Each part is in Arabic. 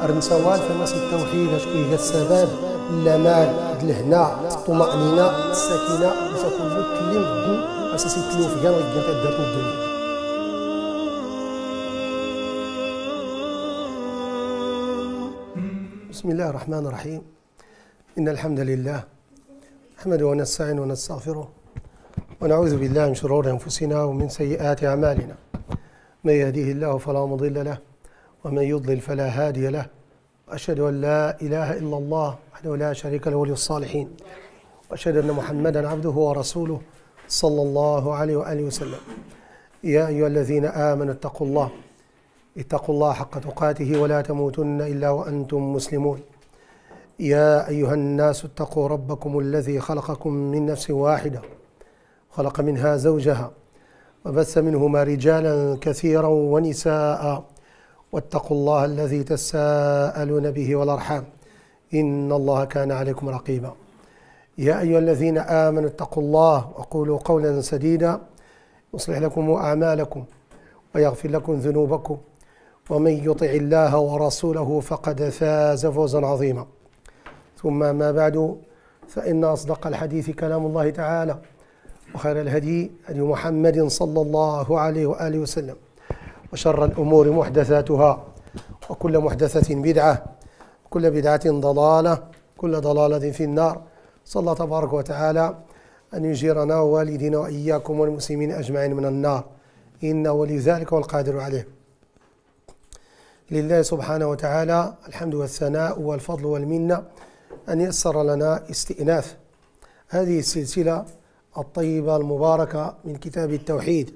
في فماس التوحيد اش كيه السبب اللمال الهنا الطمأنينة السكينة وسا كل كلم مدن اساسي تلوف كاع غير كدارت الدنيا بسم الله الرحمن الرحيم إن الحمد لله نحمده ونستعين ونستغفره ونعوذ بالله من شرور أنفسنا ومن سيئات أعمالنا من يهديه الله فلا مضل له ومن يضلل فلا هادي له وأشهد أن لا إله إلا الله وحده لا شريك له ولي الصالحين وأشهد أن محمدا عبده ورسوله صلى الله عليه وآله وسلم يا أيها الذين آمنوا اتقوا الله اتقوا الله حق تقاته ولا تموتن إلا وأنتم مسلمون يا أيها الناس اتقوا ربكم الذي خلقكم من نفس واحدة خلق منها زوجها وبث منهما رجالا كثيرا ونساء واتقوا الله الذي تساءلون به والأرحام إن الله كان عليكم رقيبا يا أيها الذين آمنوا اتقوا الله وقولوا قولا سديدا يصلح لكم أعمالكم ويغفر لكم ذنوبكم ومن يطع الله ورسوله فقد فاز فوزا عظيما ثم ما بعد فإن أصدق الحديث كلام الله تعالى وخير الهدي هدي محمد صلى الله عليه وآله وسلم وشر الأمور محدثاتها وكل محدثة بدعة كل بدعة ضلالة كل ضلالة في النار صلى الله تبارك وتعالى أن يجيرنا ووالدينا وإياكم والمسلمين أجمعين من النار إنه ولي ذلك والقادر عليه لله سبحانه وتعالى الحمد والثناء والفضل والمنة أن يسر لنا استئناف هذه السلسلة الطيبة المباركة من كتاب التوحيد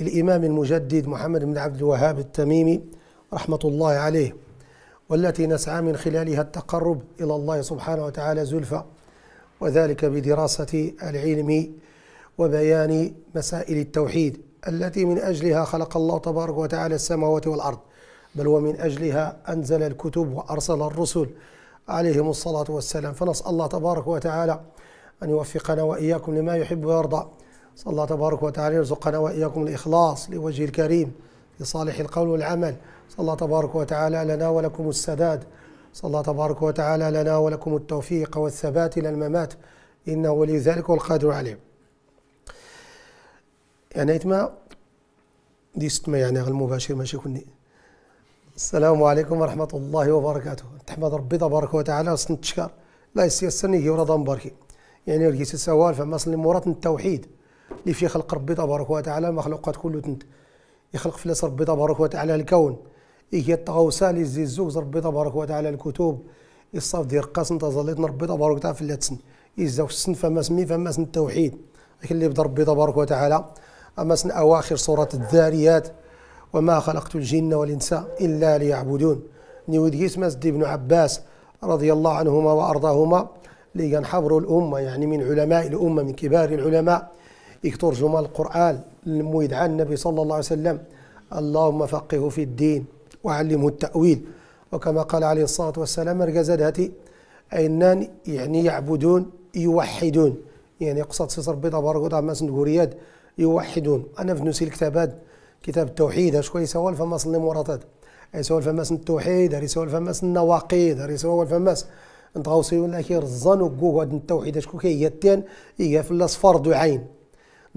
للإمام المجدد محمد بن عبد الوهاب التميمي رحمة الله عليه والتي نسعى من خلالها التقرب إلى الله سبحانه وتعالى زلفى وذلك بدراسة العلم وبيان مسائل التوحيد التي من أجلها خلق الله تبارك وتعالى السماوات والأرض بل ومن أجلها أنزل الكتب وأرسل الرسل عليهم الصلاة والسلام فنسأل الله تبارك وتعالى أن يوفقنا وإياكم لما يحب ويرضى صلى الله تبارك وتعالى يرزقنا وإياكم الإخلاص لوجه الكريم في صالح القول والعمل صلى الله تبارك وتعالى لنا ولكم السداد صلى الله تبارك وتعالى لنا ولكم التوفيق والثبات إلى الممات إنه ولي ذلك والقادر عليه يعني إتما دي ستما يعني غير المباشر ماشي كني السلام عليكم ورحمة الله وبركاته تحمد ربي تبارك وتعالى سنتشكر لا يسيسرني هي ورضا مباركي يعني رجيت السوال فما صلي مورات التوحيد اللي فيه خلق ربي تبارك وتعالى المخلوقات كله تنت يخلق فلاس ربي تبارك وتعالى الكون إيه الطغوسة زي الزوز ربي تبارك وتعالى الكتب الصاف ديال القاسم تظليت ربي تبارك وتعالى فلاتسن يزاو إيه السن فما سمي فما سن التوحيد اللي بدا ربي تبارك وتعالى أما سن أواخر سورة الذاريات وما خلقت الجن والإنس إلا ليعبدون نيود يسمس ابن عباس رضي الله عنهما وأرضاهما اللي كان حبر الأمة يعني من علماء الأمة من كبار العلماء إكتور جمال القرآن المويدعى النبي صلى الله عليه وسلم اللهم فقهه في الدين وعلمه التأويل وكما قال عليه الصلاة والسلام رجزاد هاتي أينان يعني يعبدون يوحدون يعني قصة سيصر ربي تبارك وتعالى ما سندقورياد يوحدون أنا في نسي الكتابات كتاب التوحيد شوي سوال فما صلي مراتات أي سوال فماس التوحيد أي سوال فماس النواقيد أي سوال فماس نتغوصي ولا كي رزان وكو التوحيد شكون كي هي إيه هي في الصفر عين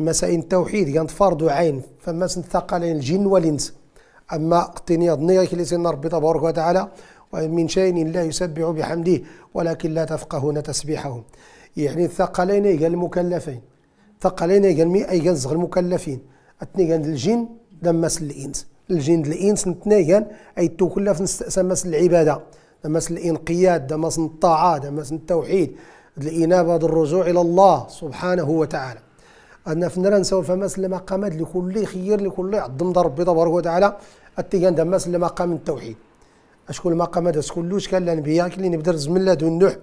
مسائل التوحيد كانت فرض عين فما ثقلين الجن والانس اما اقتنياض نيرك سيدنا ربي تبارك وتعالى ومن شيء لا يسبح بحمده ولكن لا تفقهون تسبيحهم يعني الثقلين ايقا المكلفين الثقلين ثقلين اي ايقا صغر المكلفين اثني كان الجن دمس الانس الجن الانس كان اي تكلف سمس العباده دمس الانقياد دمس الطاعه دمس التوحيد الانابه الرجوع الى الله سبحانه وتعالى ان نرى نساو فما سلم قامت لكل خير لكل عظم ربي تبارك وتعالى التيان دماس سلم قام التوحيد اشكون ما قام هذا كلوش كان الانبياء كلي نبدا من لدن نوح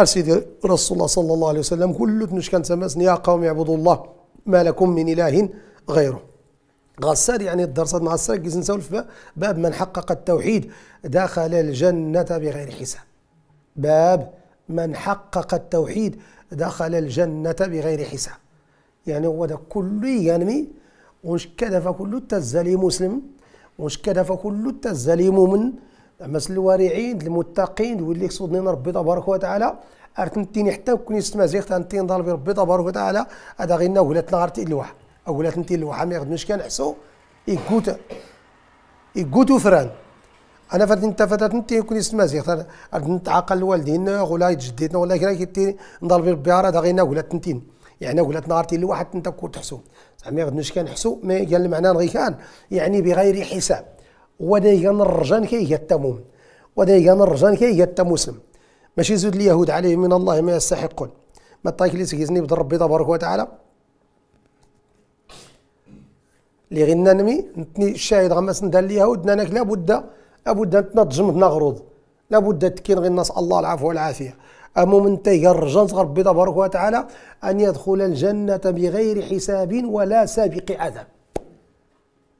ارسيد رسول الله صلى الله عليه وسلم كل تنش كان سماس يا قوم اعبدوا الله ما لكم من اله غيره غسار يعني الدرس مع الساق نساو باب من حقق التوحيد دخل الجنه بغير حساب باب من حقق التوحيد دخل الجنه بغير حساب يعني هو ده كله ينمي وش كده فكله تزلي مسلم وش كده فكله تزلي مؤمن مثل الورعين المتقين واللي يقصدني ربي تبارك وتعالى ارتنتيني حتى كون يسمع زيغ تنتين ضربي ربي تبارك وتعالى هذا غينا ولاتنا غير تيلوح اولا تنتي الوحة ما كان حسو يكوت يكوت فران انا فات انت فاتت انت يكون يسمع زيغ نتعاقل الوالدين ولا يتجددنا ولا كي نضال ربي راه غير ولا انتين يعني ولات نهار تيلي واحد انت كنت تحسو زعما غدنوش كنحسو مي قال المعنى غي كان يعني بغير حساب ودا كان الرجان كي هي التموم ودا كان الرجان كي هي التموسم ماشي زود اليهود عليه من الله ما يستحقون ما طايك لي سكيزني بد ربي تبارك وتعالى اللي غينا نمي نتني الشاهد غمس ندار اليهود ناناك لابد لابد نتنضجم نغرض لابد تكين غير الناس الله العفو والعافيه المؤمن تيرجى ربي تبارك وتعالى أن يدخل الجنة بغير حساب ولا سابق عذاب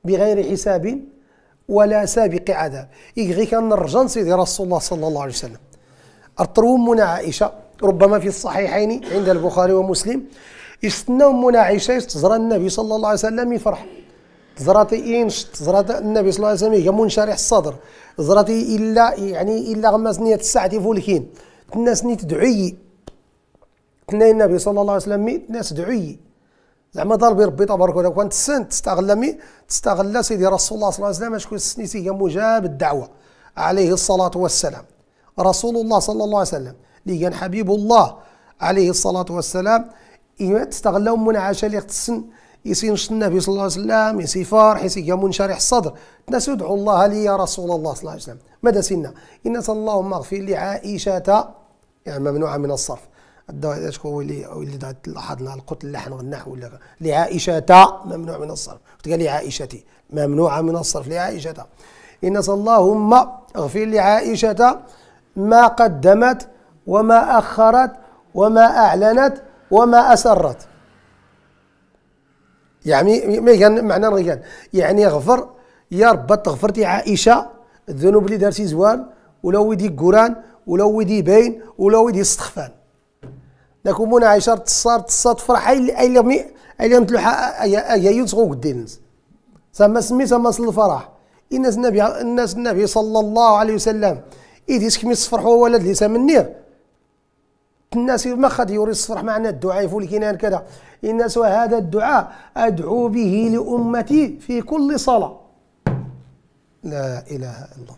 بغير حساب ولا سابق عذاب غير كان رجان سيدي رسول الله صلى الله عليه وسلم الطروم من عائشة ربما في الصحيحين عند البخاري ومسلم استنوا من عائشة تزرى النبي صلى الله عليه وسلم يفرح زرات انش زرات النبي صلى الله عليه وسلم هي منشرح الصدر زرات الا يعني الا غمزنيه الساعة فولكين الناس ني تدعي تنين النبي صلى الله عليه وسلم ميت الناس دعي زعما ضربي ربي تبارك وتعالى كون تسن تستغل مي تستغل سيدي رسول الله صلى الله عليه وسلم شكون سنيتي هي مجاب الدعوه عليه الصلاه والسلام رسول الله صلى الله عليه وسلم اللي كان حبيب الله عليه الصلاه والسلام تستغل إيه، تستغلوا منعشه اللي تسن يسين النبي صلى الله عليه وسلم يسي فرح يسي منشرح الصدر الناس يدعو الله لي يا رسول الله صلى الله عليه وسلم ماذا سنا؟ إن اللهم اغفر لعائشة يعني ممنوعه من الصرف الدواء هو اللي اللي لاحظنا القتل اللحن والنحو ولا لعائشة ممنوع من الصرف لي لعائشتي ممنوعة من الصرف لعائشة إن اللهم اغفر لعائشة ما قدمت وما أخرت وما أعلنت وما أسرت يعني ما كان معنى الرجال يعني اغفر يا رب تغفرتي عائشة الذنوب اللي دارتي زوال ولو ويديك قران ولو ودي باين ولو ودي استخفان لكم منا عائشة تصار تصار تفرح اي اي لمي اي لم تلوح اي أي قد الناس سما سمي سما الفرح الناس النبي الناس النبي صلى الله عليه وسلم إذ الصفرح هو ولد ليس منير الناس ما خد يوري الصفرح معنا الدعاء يفول كينان كذا الناس وهذا الدعاء أدعو به لأمتي في كل صلاة لا إله إلا الله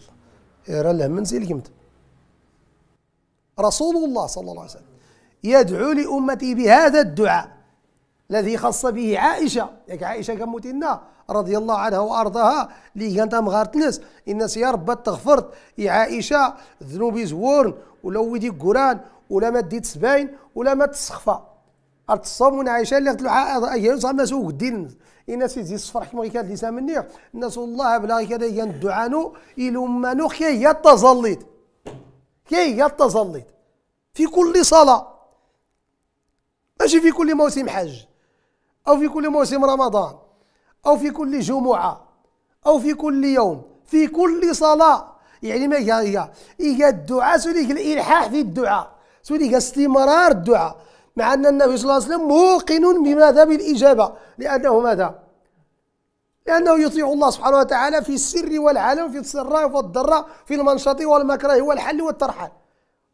يرى له منزل كمت رسول الله صلى الله عليه وسلم يدعو لأمته بهذا الدعاء الذي خص به عائشة ياك عائشة كموت رضي الله عنها وأرضاها اللي كانت مغارت الناس إن يا رب تغفرت يا عائشة ذنوبي زورن ولا ويدي قران ولا ما ديت سباين ولا ما تسخفى التصامون عائشة اللي قتلوا صعب ما سوق الدين الناس يزيد الصفر كما كانت لسان منيح الناس والله بلا كذا يندعانو إلى إلو منو خيا تظليت كي يتزلط في كل صلاة ماشي في كل موسم حج أو في كل موسم رمضان أو في كل جمعة أو في كل يوم في كل صلاة يعني ما هي هي هي الدعاء سوليك الإلحاح في الدعاء سوليك استمرار الدعاء مع أن النبي صلى الله عليه وسلم موقن بماذا بالإجابة لأنه ماذا لأنه يطيع الله سبحانه وتعالى في السر والعلن في السراء والضراء في المنشط والمكره والحل والترحال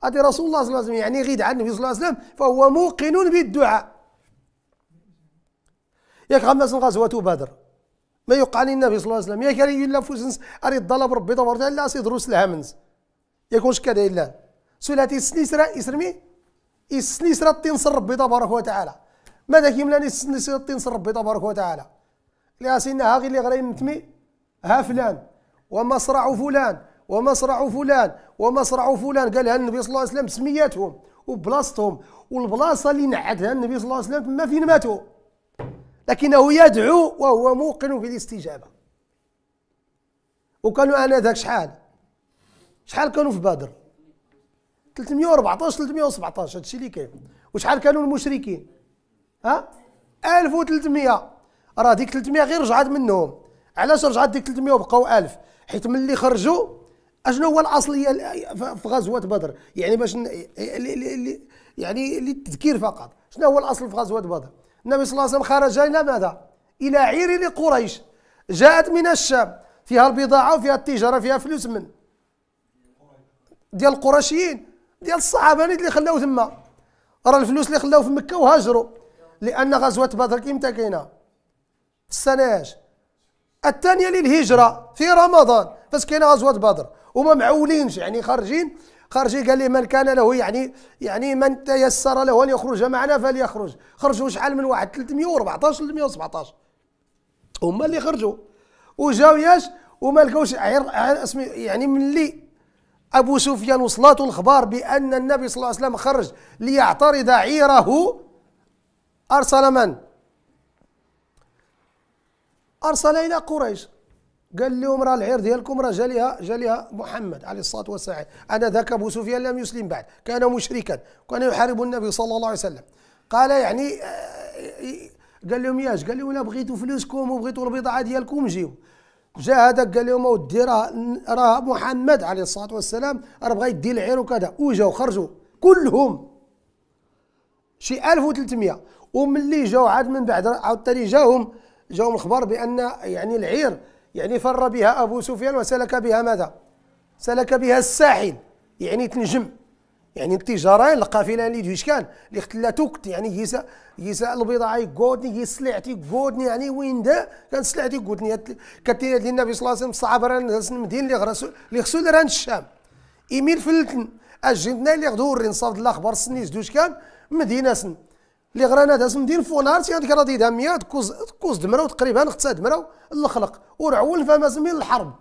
هذا رسول الله صلى الله عليه وسلم يعني غيد عن النبي صلى الله عليه وسلم فهو موقن بالدعاء ياك غمس غزوة بدر ما يقعني النبي صلى الله عليه وسلم ياك راه يلا فوسنس اري الضلب ربي تبارك وتعالى سي دروس الهمز ياكونش كذا الا سولاتي السنيسرا اسرمي السنيسرا تنصر ربي تبارك وتعالى ماذا كيملاني السنيسرا تنصر ربي تبارك وتعالى سيدنا ها غير اللي غراي نتمي ها فلان ومصرع فلان ومصرع فلان ومصرع فلان قالها النبي صلى الله عليه وسلم سمياتهم وبلاصتهم والبلاصه اللي نعتها النبي صلى الله عليه وسلم ما فين ماتوا لكنه يدعو وهو موقن في الاستجابه وكانوا انذاك شحال شحال كانوا في بدر 314 317 هادشي اللي كاين وشحال كانوا المشركين ها 1300 راه ديك 300 غير رجعت منهم علاش رجعت ديك 300 وبقاو 1000 حيت ملي خرجوا اشنو هو الاصليه في غزوه بدر يعني باش يعني للتذكير فقط شنو هو الاصل في غزوه بدر النبي صلى الله عليه وسلم خرج الى ماذا الى عير لقريش جاءت من الشام فيها البضاعه وفيها التجاره فيها فلوس من ديال القرشيين ديال الصحابه اللي خلاو تما راه الفلوس اللي خلاو في مكه وهاجروا لان غزوه بدر كيمتا كاينه السنة الثانية للهجرة في رمضان فاش كاين غزوة بدر وما معولينش يعني خارجين خارجين قال لي من كان له يعني يعني من تيسر له ان يخرج معنا فليخرج خرجوا شحال من واحد 314 317 هما اللي خرجوا وجاو ياش وما لقاوش اسمي يعني من اللي ابو سفيان وصلاته الخبر بان النبي صلى الله عليه وسلم خرج ليعترض عيره ارسل من؟ ارسل الى قريش قال لهم راه العير ديالكم راه جاليها جاليها محمد عليه الصلاه والسلام انا ذاك ابو سفيان لم يسلم بعد كان مشركا كان يحارب النبي صلى الله عليه وسلم قال يعني آه، قال لهم ياش قال لهم لا بغيتوا فلوسكم وبغيتوا البضاعه ديالكم جيو جا هذاك قال لهم اودي راه راه محمد عليه الصلاه والسلام راه بغا يدي العير وكذا وجاو خرجوا كلهم شي 1300 وملي جاو عاد من بعد عاوتاني جاهم جاءهم الخبر بأن يعني العير يعني فر بها أبو سفيان وسلك بها ماذا؟ سلك بها الساحل يعني تنجم يعني التجاران القافله اللي ديشكان اللي اختلاتوك يعني يسا يسا البضاعه قودني سلعتي يقودني يعني وين دا كان سلعتي يقودني كتير ديال النبي صلى الله عليه وسلم الصحابه راه المدين اللي غرسو اللي خسو ران الشام ايميل فلتن اجنتنا اللي غدور نصاف الاخبار سنيز دوش كان مدينه سن اللي غرانا داز ندير فونار سي هذيك راه 100 كوز كوز دمرو تقريبا خت دمرو الخلق ورعول فما زميل الحرب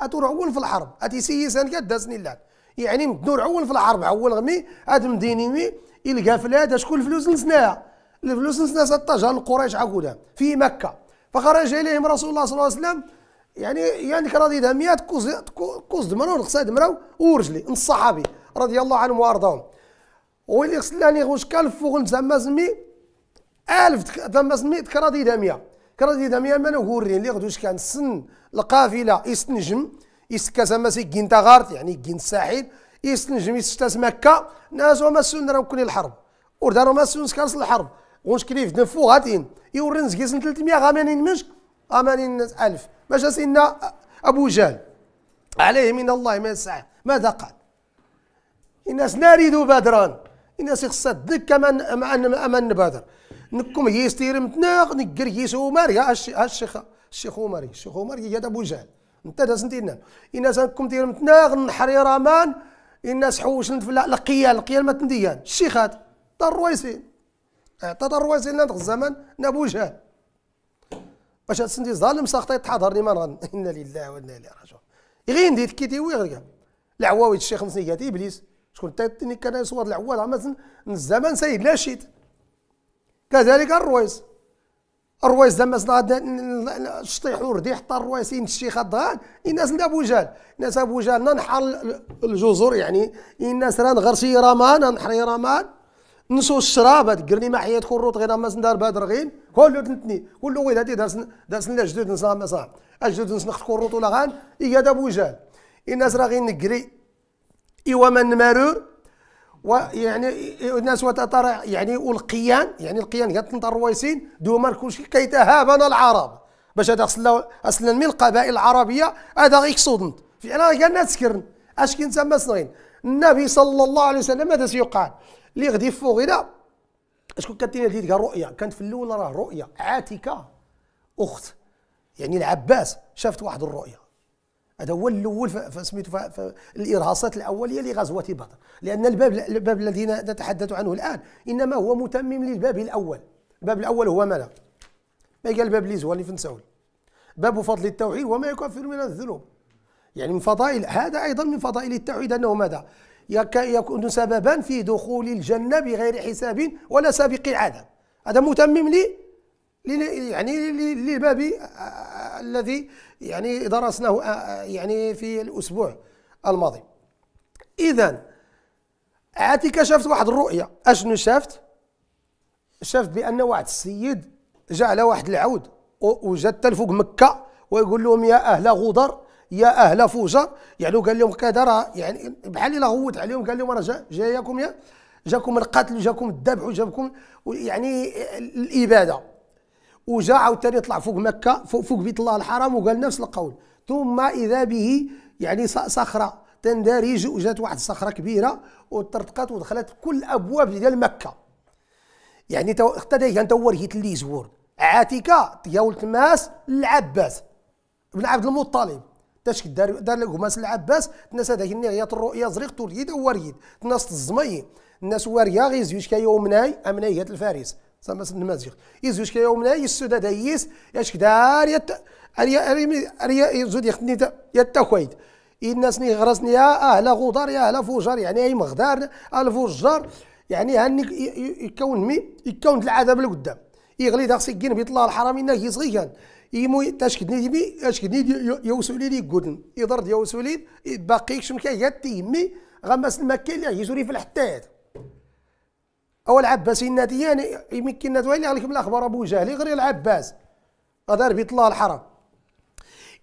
اترعول في الحرب اتيسيسان كاد دازني لا يعني مدور عول في الحرب عول غمي هاد مدينيمي يلقى فلاد شكون الفلوس نسناها الفلوس نسنا سطاجها القريش عقودا في مكه فخرج اليهم رسول الله صلى الله عليه وسلم يعني يعني راضي دميات كوز كوز دمرو خصها دمرو ورجلي الصحابي رضي الله عنهم وارضاهم ويلي غسلاني غوش كان فوغن زعما زمي الف زعما زمي كرادي داميه كرادي داميه ما نورين لي غدوش كان سن القافله يستنجم يسكا زعما سي كينتا غارت يعني كين الساحل يستنجم يستاس مكه ناس ما سن راه كل الحرب وردارو ما سن سكانس الحرب غوش كليف دن فوق غاتين يورين زكيسن 300 غامانين مشك غامانين 1000 باش سيدنا ابو جهل عليه من الله ما يسعى ماذا قال الناس نريد بدرا الناس خصها تذك كما امان نبادر نكم يستير متناغ نكر هي سو ماريا الشيخ الشيخ عمر الشيخ هي هذا ابو جهل انت داز انت الناس نكم دير تناغ نحري رمان الناس حوش نتفلا القيال القيال ما تنديان الشيخات الرويسي اعطى إيه، الرويسي لنا الزمن نابو جهل باش سنتي ظالم ساخطي تحضرني ما نغن انا لله وانا اليه راجعون غير نديت كي تيوي غير العواوي الشيخ نسنيات ابليس شكون تاتني كان صور العواد عمازن الزمان سيد لاشيت كذلك الرويس الرويس زعما الشطيح وردي حتى ين الشيخ الضغان الناس ابو جهل الناس ابو جهل ننحر الجزر يعني الناس ران غير شي رمان نحري رمان نسو الشراب تقرني ما حياة خروط غير ما سندار بادر غين كلو تنتني كلو لو هادي دارس دارس لنا جدود نصاب ما صاب اجدود كون خروط ولا غان إياد ابو جهل الناس راه غير نقري من مارور ويعني الناس وتطرع يعني والقيان يعني القيان قالت نتا الرويسين دومر كلشي كيتهابنا العرب باش هذا اصلا اصلا من القبائل العربيه هذا غيكصودن فعلا الناس نتسكرن اش كنت تسمى صغير النبي صلى الله عليه وسلم ماذا سيقال اللي غادي فوق هنا شكون كانت ديك الرؤيه كانت في الاول راه رؤيه عاتكه اخت يعني العباس شافت واحد الرؤيه هذا هو الاول فسميته الارهاصات الاوليه لغزوه بدر لان الباب الباب الذي نتحدث عنه الان انما هو متمم للباب الاول الباب الاول هو ماذا؟ ما قال الباب اللي زوالي فنساول باب فضل التوحيد وما يكفر من الذنوب يعني من فضائل هذا ايضا من فضائل التوحيد انه ماذا؟ يكون سببا في دخول الجنه بغير حساب ولا سابق عذاب هذا متمم لي يعني للباب الذي يعني درسناه آه، آه، يعني في الأسبوع الماضي إذا عاتي شافت واحد الرؤية أشنو شافت؟ شافت بأن واحد السيد جاء على واحد العود وجات فوق مكة ويقول لهم يا أهل غدر يا أهل فوجر يعني قال لهم كذا راه يعني بحال إلا غوت عليهم قال لهم راه جاياكم يا جاكم القتل وجاكم الذبح وجاكم يعني الإبادة وجا عاوتاني طلع فوق مكه فوق, فوق بيت الله الحرام وقال نفس القول ثم اذا به يعني صخره تندرج وجات واحد الصخره كبيره وطرطقات ودخلت كل الابواب ديال مكه يعني حتى دايك انت ورهيت اللي زور عاتيكه تياول تماس العباس بن عبد المطلب تاش دار دار الغماس العباس الناس هذاك هي الرؤيا زريق توليد وريد الناس الزمي الناس واريا غيزيوش كيومناي امناي الفارس سما نمازيغ يزوج كيا ومنا يسودا دايس ياش كدار يت اريا اريا زود يخدني يتخويد الناس ني غرسني يا اهلا غدار يا اهلا فوجار يعني اي مغدار الفوجار يعني هاني يكون مي يكون العذاب لقدام يغلي داك سكين بيطلع الحرام إنا كي صغيان يمو تاشكدني ديمي اشكدني يوسولي لي قدن يضرد يوسولي باقي شمكا ياتي يمي غمس المكان اللي يزوري في الحتات او العباس الناديان يمكن نتوالي عليكم الاخبار ابو جهل غير العباس هذا بيت الله الحرام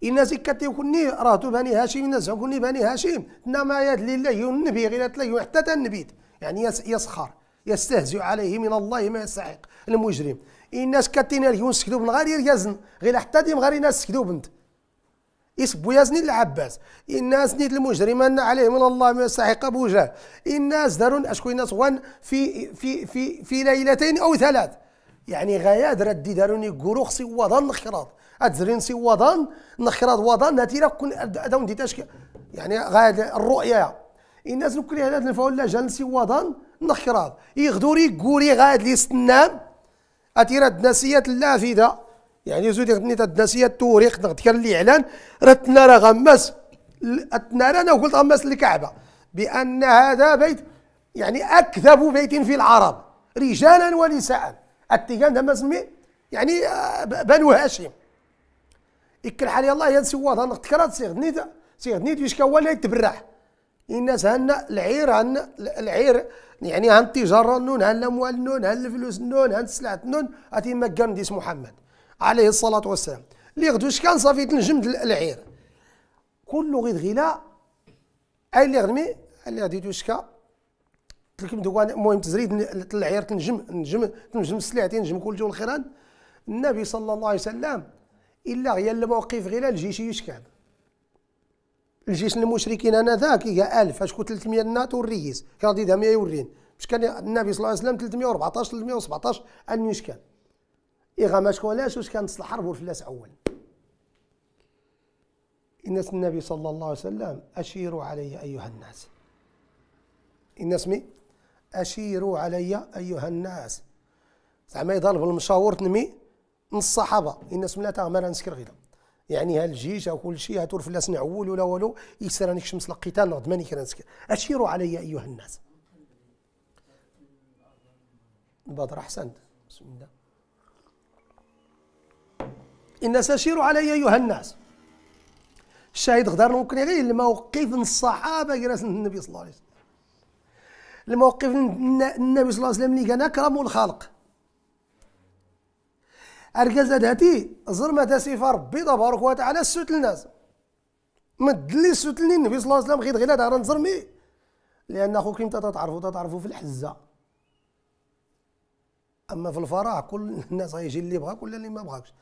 الناس كتي كوني راه بني هاشم الناس كوني بني هاشم انما يا لله النبي غير حتى تنبيت يعني يسخر يستهزئ عليه من الله ما يستحق المجرم الناس كتينا يسكتوا من غير يزن غير حتى ديما غير الناس سكتوا بنت يسبوا زنيد العباس الناس زنيد المجرم ان عليه من الله ما يستحق ابو الناس دارون اشكو الناس وان في في في في ليلتين او ثلاث يعني غياد ردي داروني كورو خصي وضن نخراط زرين سي وضن نخراط وضن هاتي كون ادون دي تشكي يعني غاية الرؤية الناس الكل هذا الفول لا جال سي وضن نخراط يغدوري كوري غاد لي ستنام اتي رد ناسيات اللافذة يعني زودي غني تدناسية التوريخ نغتكر الإعلان رتنا راه غمس أتنا أنا قلت غمس الكعبة بأن هذا بيت يعني أكذب بيت في العرب رجالا ونساء التيجان هما سمي يعني آه، بنو هاشم إكل حالي الله ينسوا هذا نغتكرات سيغ نيت سيغ نيت ويشكا ولا يتبرح الناس هن العير هن العير يعني هن التجاره نون هن الاموال نون هن الفلوس نون هن السلعه نون هاتي مكان ديس محمد عليه الصلاة والسلام اللي غدو كان صافي تنجم العير كله غير غلا اي اللي غرمي اللي غادي توشكا تلكم دوان المهم تزريد العير تنجم نجم تنجم السلع تنجم كل جو الخيران النبي صلى الله عليه وسلم الا غيا الموقف غير الجيش يشكال الجيش المشركين انا ذاك الف 1000 اشكون 300 ناتو والريس كان غادي 100 يورين مش كان النبي صلى الله عليه وسلم 314 317 ان يشكال إغا ما علاش واش كانت الحرب والفلاس أول إن النبي صلى الله عليه وسلم أشيروا علي أيها الناس إن اسمي أشيروا علي أيها الناس زعما يضرب المشاور تنمي من الصحابة إن اسم لا تغمر نسكر غير يعني هالجيش أو كل شيء هاتور فلاس نعول ولا والو يسير نكش شمس القتال نغد ماني كان نسكر أشيروا علي أيها الناس بدر أحسنت بسم الله إن ساشيروا علي أيها الناس الشاهد غدار ممكن غير الموقف الصحابة جلس النبي صلى الله عليه وسلم الموقف النبي صلى الله عليه وسلم اللي كان أكرم الخلق أركز هاتي زرمة تسيفة ربي تبارك وتعالى السوت الناس ما لي السوت النبي صلى الله عليه وسلم غير غير دار نزرمي لأن أخوك أنت تتعرفوا تتعرفوا في الحزة أما في الفراغ كل الناس غيجي اللي بغاك ولا اللي ما بغاكش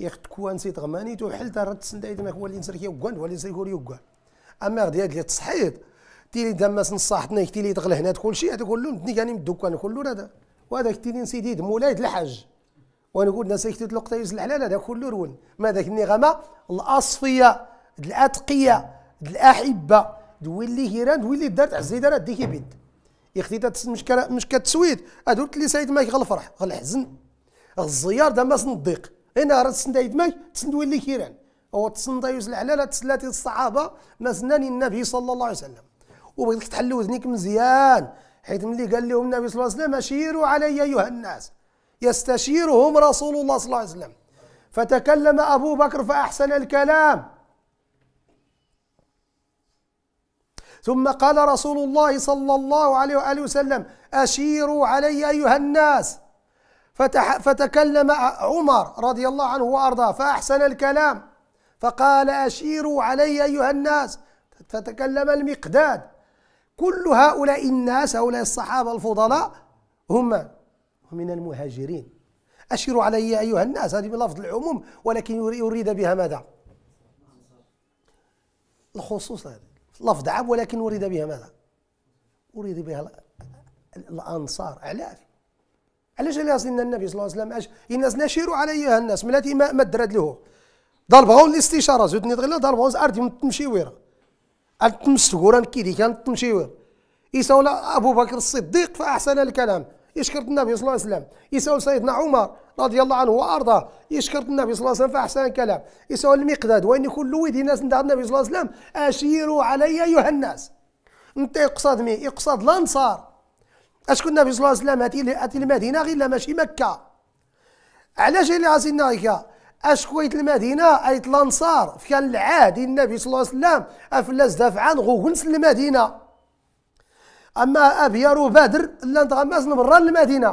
يخت كوان سيت غماني تو حل ترى تسند ما هو اللي نسرك يوكان هو اللي نسرك يوكان اما غادي هاد التصحيط تيلي تيلي دماس نصاحتنا تيلي تغلى هنا كل شيء هذا كله نتني كاني مدوكان كله هذا وهذاك تيلي نسيدي مولاي الحاج وانا قلنا سيكتي تلقطه يزلح الحلال هذا كله رون ما ذاك النغمه الاصفيه الاتقيه الاحبه دويلي هيران دويلي دارت عزيده راه ديكي بيد يختي مش مش كتسويت هادو اللي سايد ماك غالفرح غالحزن الزيار دا ماس الضيق هنا راه تسندا يدماج تسندوي اللي كيران او تسندا يوز العلالة تسلاتي الصحابه ما سناني النبي صلى الله عليه وسلم وبغيتك تحل وذنيك مزيان حيث ملي قال لهم النبي صلى الله عليه وسلم اشيروا علي ايها الناس يستشيرهم رسول الله صلى الله عليه وسلم فتكلم ابو بكر فاحسن الكلام ثم قال رسول الله صلى الله عليه واله وسلم اشيروا علي ايها الناس فتح فتكلم عمر رضي الله عنه وارضاه فاحسن الكلام فقال اشيروا علي ايها الناس فتكلم المقداد كل هؤلاء الناس هؤلاء الصحابه الفضلاء هم من المهاجرين اشيروا علي ايها الناس هذه بلفظ العموم ولكن يريد بها ماذا الخصوص هذا لفظ عام ولكن أريد بها ماذا؟ أريد بها الأنصار علاش؟ علاش قال سيدنا النبي صلى الله عليه وسلم اش الناس نشيروا علي الناس ملاتي ما ما له لهم ضربه الاستشاره زدني غير ضربه اردي تمشي ويرا كي دي كانت تمشي ويرا يسول ابو بكر الصديق فاحسن الكلام يشكر النبي صلى الله عليه وسلم يسول سيدنا عمر رضي الله عنه وارضاه يشكر النبي صلى الله عليه وسلم فاحسن الكلام يسول المقداد وين يكون لويدي الناس عند النبي صلى الله عليه وسلم اشيروا علي ايها الناس انت يقصد مين يقصد الانصار اش كنا النبي صلى الله عليه وسلم اتي المدينه غير لا ماشي مكه علاش اللي سيدنا عائشه اش كويت المدينه ايت الانصار كان العهد النبي صلى الله عليه وسلم افلاس غو غوغنس المدينه اما ابيار وبدر لا نتغمس برا المدينه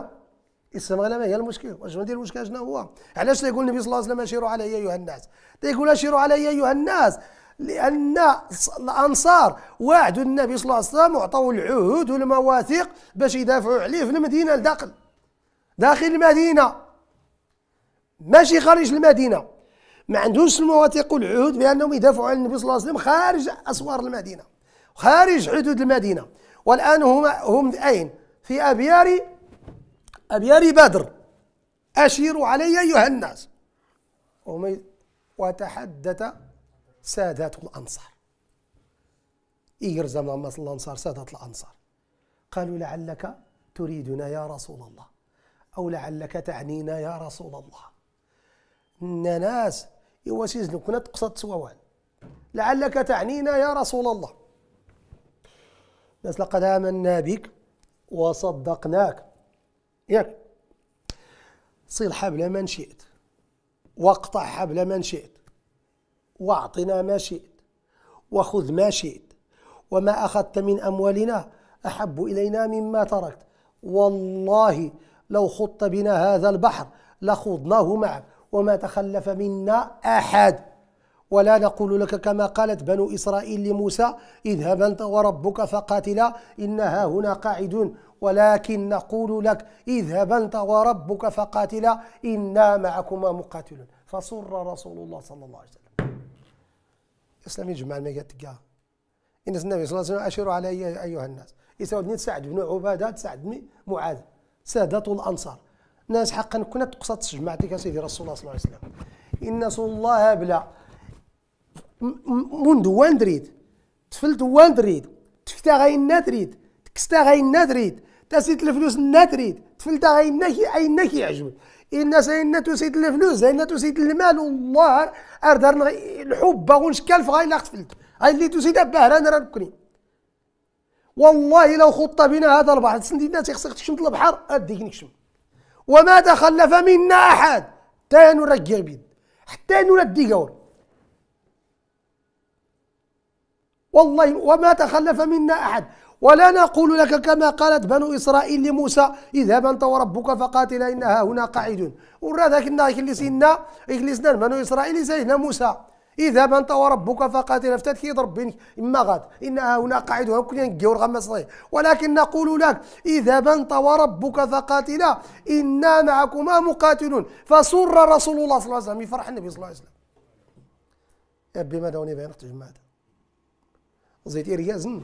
اسم غير ما هي المشكل واش ندير المشكل شنو هو علاش تيقول النبي صلى الله عليه وسلم اشيروا علي ايها الناس تيقول اشيروا علي ايها الناس لأن الأنصار وعدوا النبي صلى الله عليه وسلم وعطوا العهود والمواثيق باش يدافعوا عليه في المدينة لداخل داخل المدينة ماشي خارج المدينة ما عندوش المواثيق والعهود بأنهم يدافعوا عن النبي صلى الله عليه وسلم خارج أسوار المدينة خارج حدود المدينة والآن هم هم أين؟ في أبيار أبيار بدر أشيروا علي أيها الناس وتحدث سادات الأنصار إيرزا مصر الأنصار سادات الأنصار قالوا لعلك تريدنا يا رسول الله أو لعلك تعنينا يا رسول الله الناس يواسيزن كنا تقصد سووان لعلك تعنينا يا رسول الله الناس لقد آمنا بك وصدقناك ياك صل حبل من شئت واقطع حبل من شئت واعطنا ما شئت وخذ ما شئت وما اخذت من اموالنا احب الينا مما تركت والله لو خضت بنا هذا البحر لخضناه معك وما تخلف منا احد ولا نقول لك كما قالت بنو اسرائيل لموسى اذهب انت وربك فقاتلا انها هنا قاعدون ولكن نقول لك اذهب انت وربك فقاتلا انا معكما مقاتلون فسر رسول الله صلى الله عليه وسلم الإسلام يجمع الميقات إن النبي صلى الله عليه وسلم أشيروا علي أيها الناس يسوى بن سعد بن عبادة سعد بن معاذ سادات الأنصار ناس حقا كنا تقصد جماعتك سيدي رسول الله صلى الله عليه وسلم إن رسول الله بلا منذ وان دريد تفلت وان دريد تفتا غاين تريد تكستا غاين تريد تسيت الفلوس نا تريد تفلتا غاين أين يعجبك الناس إن تسيد الفلوس إن تسيد المال والله أردر الحب ونشكال في غاي نغتفلت هاي اللي تسيد أباه أنا راه والله لو خط بنا هذا البحر سندي الناس خصك تشمت البحر أديك نكشم وما تخلف منا أحد حتى نرجع بيد حتى نردي قول والله وما تخلف منا أحد ولا نقول لك كما قالت بنو إسرائيل لموسى اذهب أنت وربك فقاتلا إنها هنا قاعد ورا ذاك النهار اللي سيدنا اللي سيدنا بنو إسرائيل سيدنا موسى اذهب أنت وربك فقاتلا فتات كي إما غاد إنها هنا قاعد وكنا نجور غمس ولكن نقول لك اذهب أنت وربك فقاتلا إنا معكما مقاتلون فسر رسول الله صلى الله عليه وسلم يفرح النبي صلى الله عليه وسلم يا ما دوني بين جماعه زيد إريازن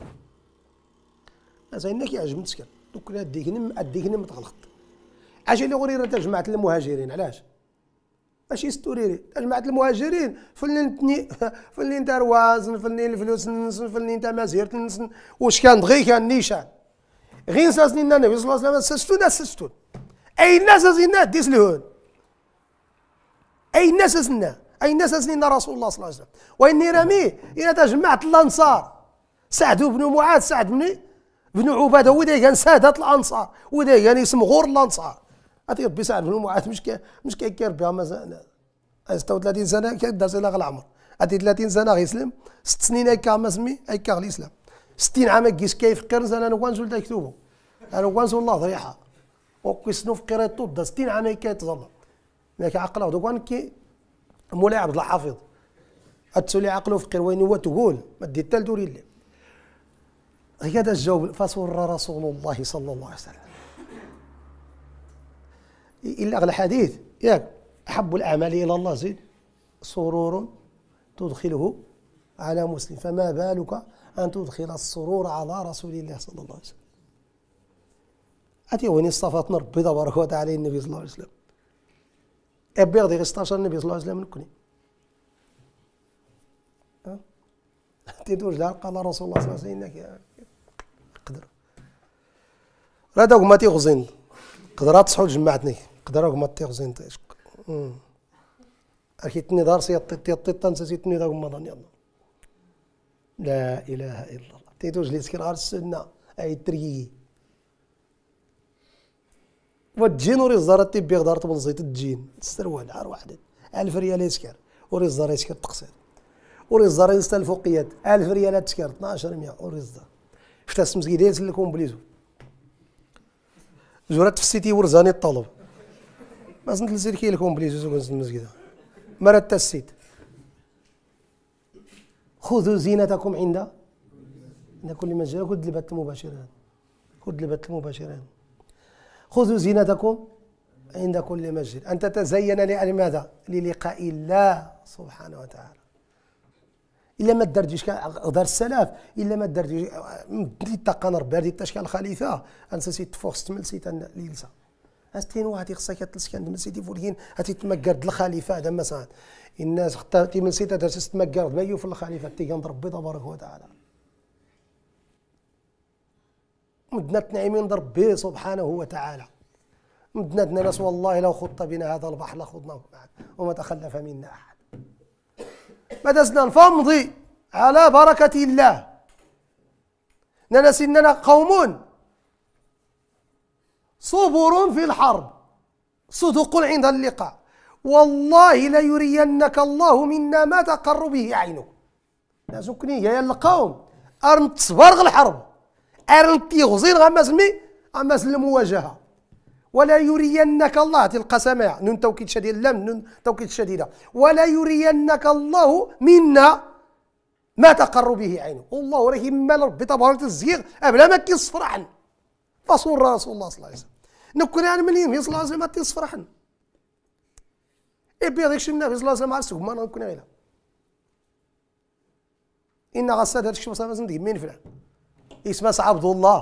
زينك يعجب نتسكر دوك اديك نم اديك نم تغلط اجي اللي غوري راه جماعه المهاجرين علاش ماشي ستوريري جماعه المهاجرين فلين تني فلين دار وازن فلين الفلوس نسن فلين تا مازير نسن واش كان دغي كان نيشان غير ساسني النبي صلى الله عليه وسلم سستون سستون اي ناس زينا ديس لهون اي ناس زينا اي ناس ازنا رسول الله صلى الله عليه وسلم واني رامي الى تجمعت الانصار سعد بن معاذ سعد بن بن عباده كان سادات الانصار كان اسم غور الانصار هذه ربي سعد بن معاذ مش كي مش كي كيربي مازال 36 سنه داز الى العمر هذه 30 سنه غيسلم ست سنين هكا ما سمي هكا الاسلام 60 عام كيس كيف قرن انا نوانزول دا يكتبوا انا نوانزول الله ضريحه وكيسنو في قرايه طود 60 عام هكا يتظلم لكن عقله دوكا كي مولاي عبد الحافظ اتسولي عقله في وين هو تقول ما دير تال دوري الليل هي ده الجواب فسر رسول الله صلى الله عليه وسلم إلا أغلى حديث ياك أحب الأعمال إلى الله زيد سرور تدخله على مسلم فما بالك أن تدخل السرور على رسول الله صلى الله عليه وسلم أتي وين الصفات ربي تبارك وتعالى النبي صلى الله عليه وسلم أبي غادي غيستاشر النبي صلى الله عليه وسلم نكني أه؟ تيدوج لها قال رسول الله صلى الله عليه وسلم إنك راه داك ما تيغزين قدرات تصحو جمعتني قدرة ما تيغزين تيشق أكيتني دار سي سيطي تيطي تنسى سيتني داك ما ظن لا إله إلا الله تيتوج لي سكير غار السنة أي تريي وتجين وري الزهرة تيبيغ دار تبنزيت تجين تستروال عار واحد 1000 ريال يسكر وري الزهرة يسكر تقصير وري الزهرة يستلفو قياد 1000 ريال تسكر 1200 100 وري الزهرة شفت اسمزكي داير لكم بليزو في السيتي ورزاني الطلب ما زنت لسير كي لكم بليز زوز المسجد مرت السيت خذوا زينتكم عند عند كل مسجد خذ لبت مباشرة خذ لبت مباشرة خذوا زينتكم عند كل مسجد أن تتزين لماذا؟ للقاء الله سبحانه وتعالى الا ما كان غدار السلاف الا ما درديش مدي التقنر ربي تاش كان الخليفه انسى سيت تفوخ ستمل سيت ليلسا استين واحد خصك تلس كان تمل سيتي فولكين هتتمكرد الخليفه هذا ما صاد الناس حتى من سيت درس تمكرد ما يوف الخليفه تي ربي تبارك وتعالى مدنا تنعيمين ربي سبحانه وتعالى مدنا ناس والله لو خط بنا هذا البحر لخضناه معك وما تخلف منا احد مدسنا فامضي على بركة الله ننسى إننا قوم صبر في الحرب صدق عند اللقاء والله ليرينك الله منا ما تقر به عينك نازكني يا القوم أرنت صبرغ الحرب أرن تيغزين غمزمي غماز المواجهة ولا يرينك الله تلقى سماع نون توكيد شديد لم نون توكيد شديدة ولا يرينك الله منا ما تقر به عينه والله راه يما ربي تبارك الزيغ بلا ما كيصفرحن فصور رسول الله صلى الله عليه وسلم نكون انا مليم صلى الله عليه وسلم تيصفرحن ابيض داكشي النبي صلى الله عليه وسلم ما نكون غير ان غساد هذا الشمس مازن ديال مين فلان اسمه عبد الله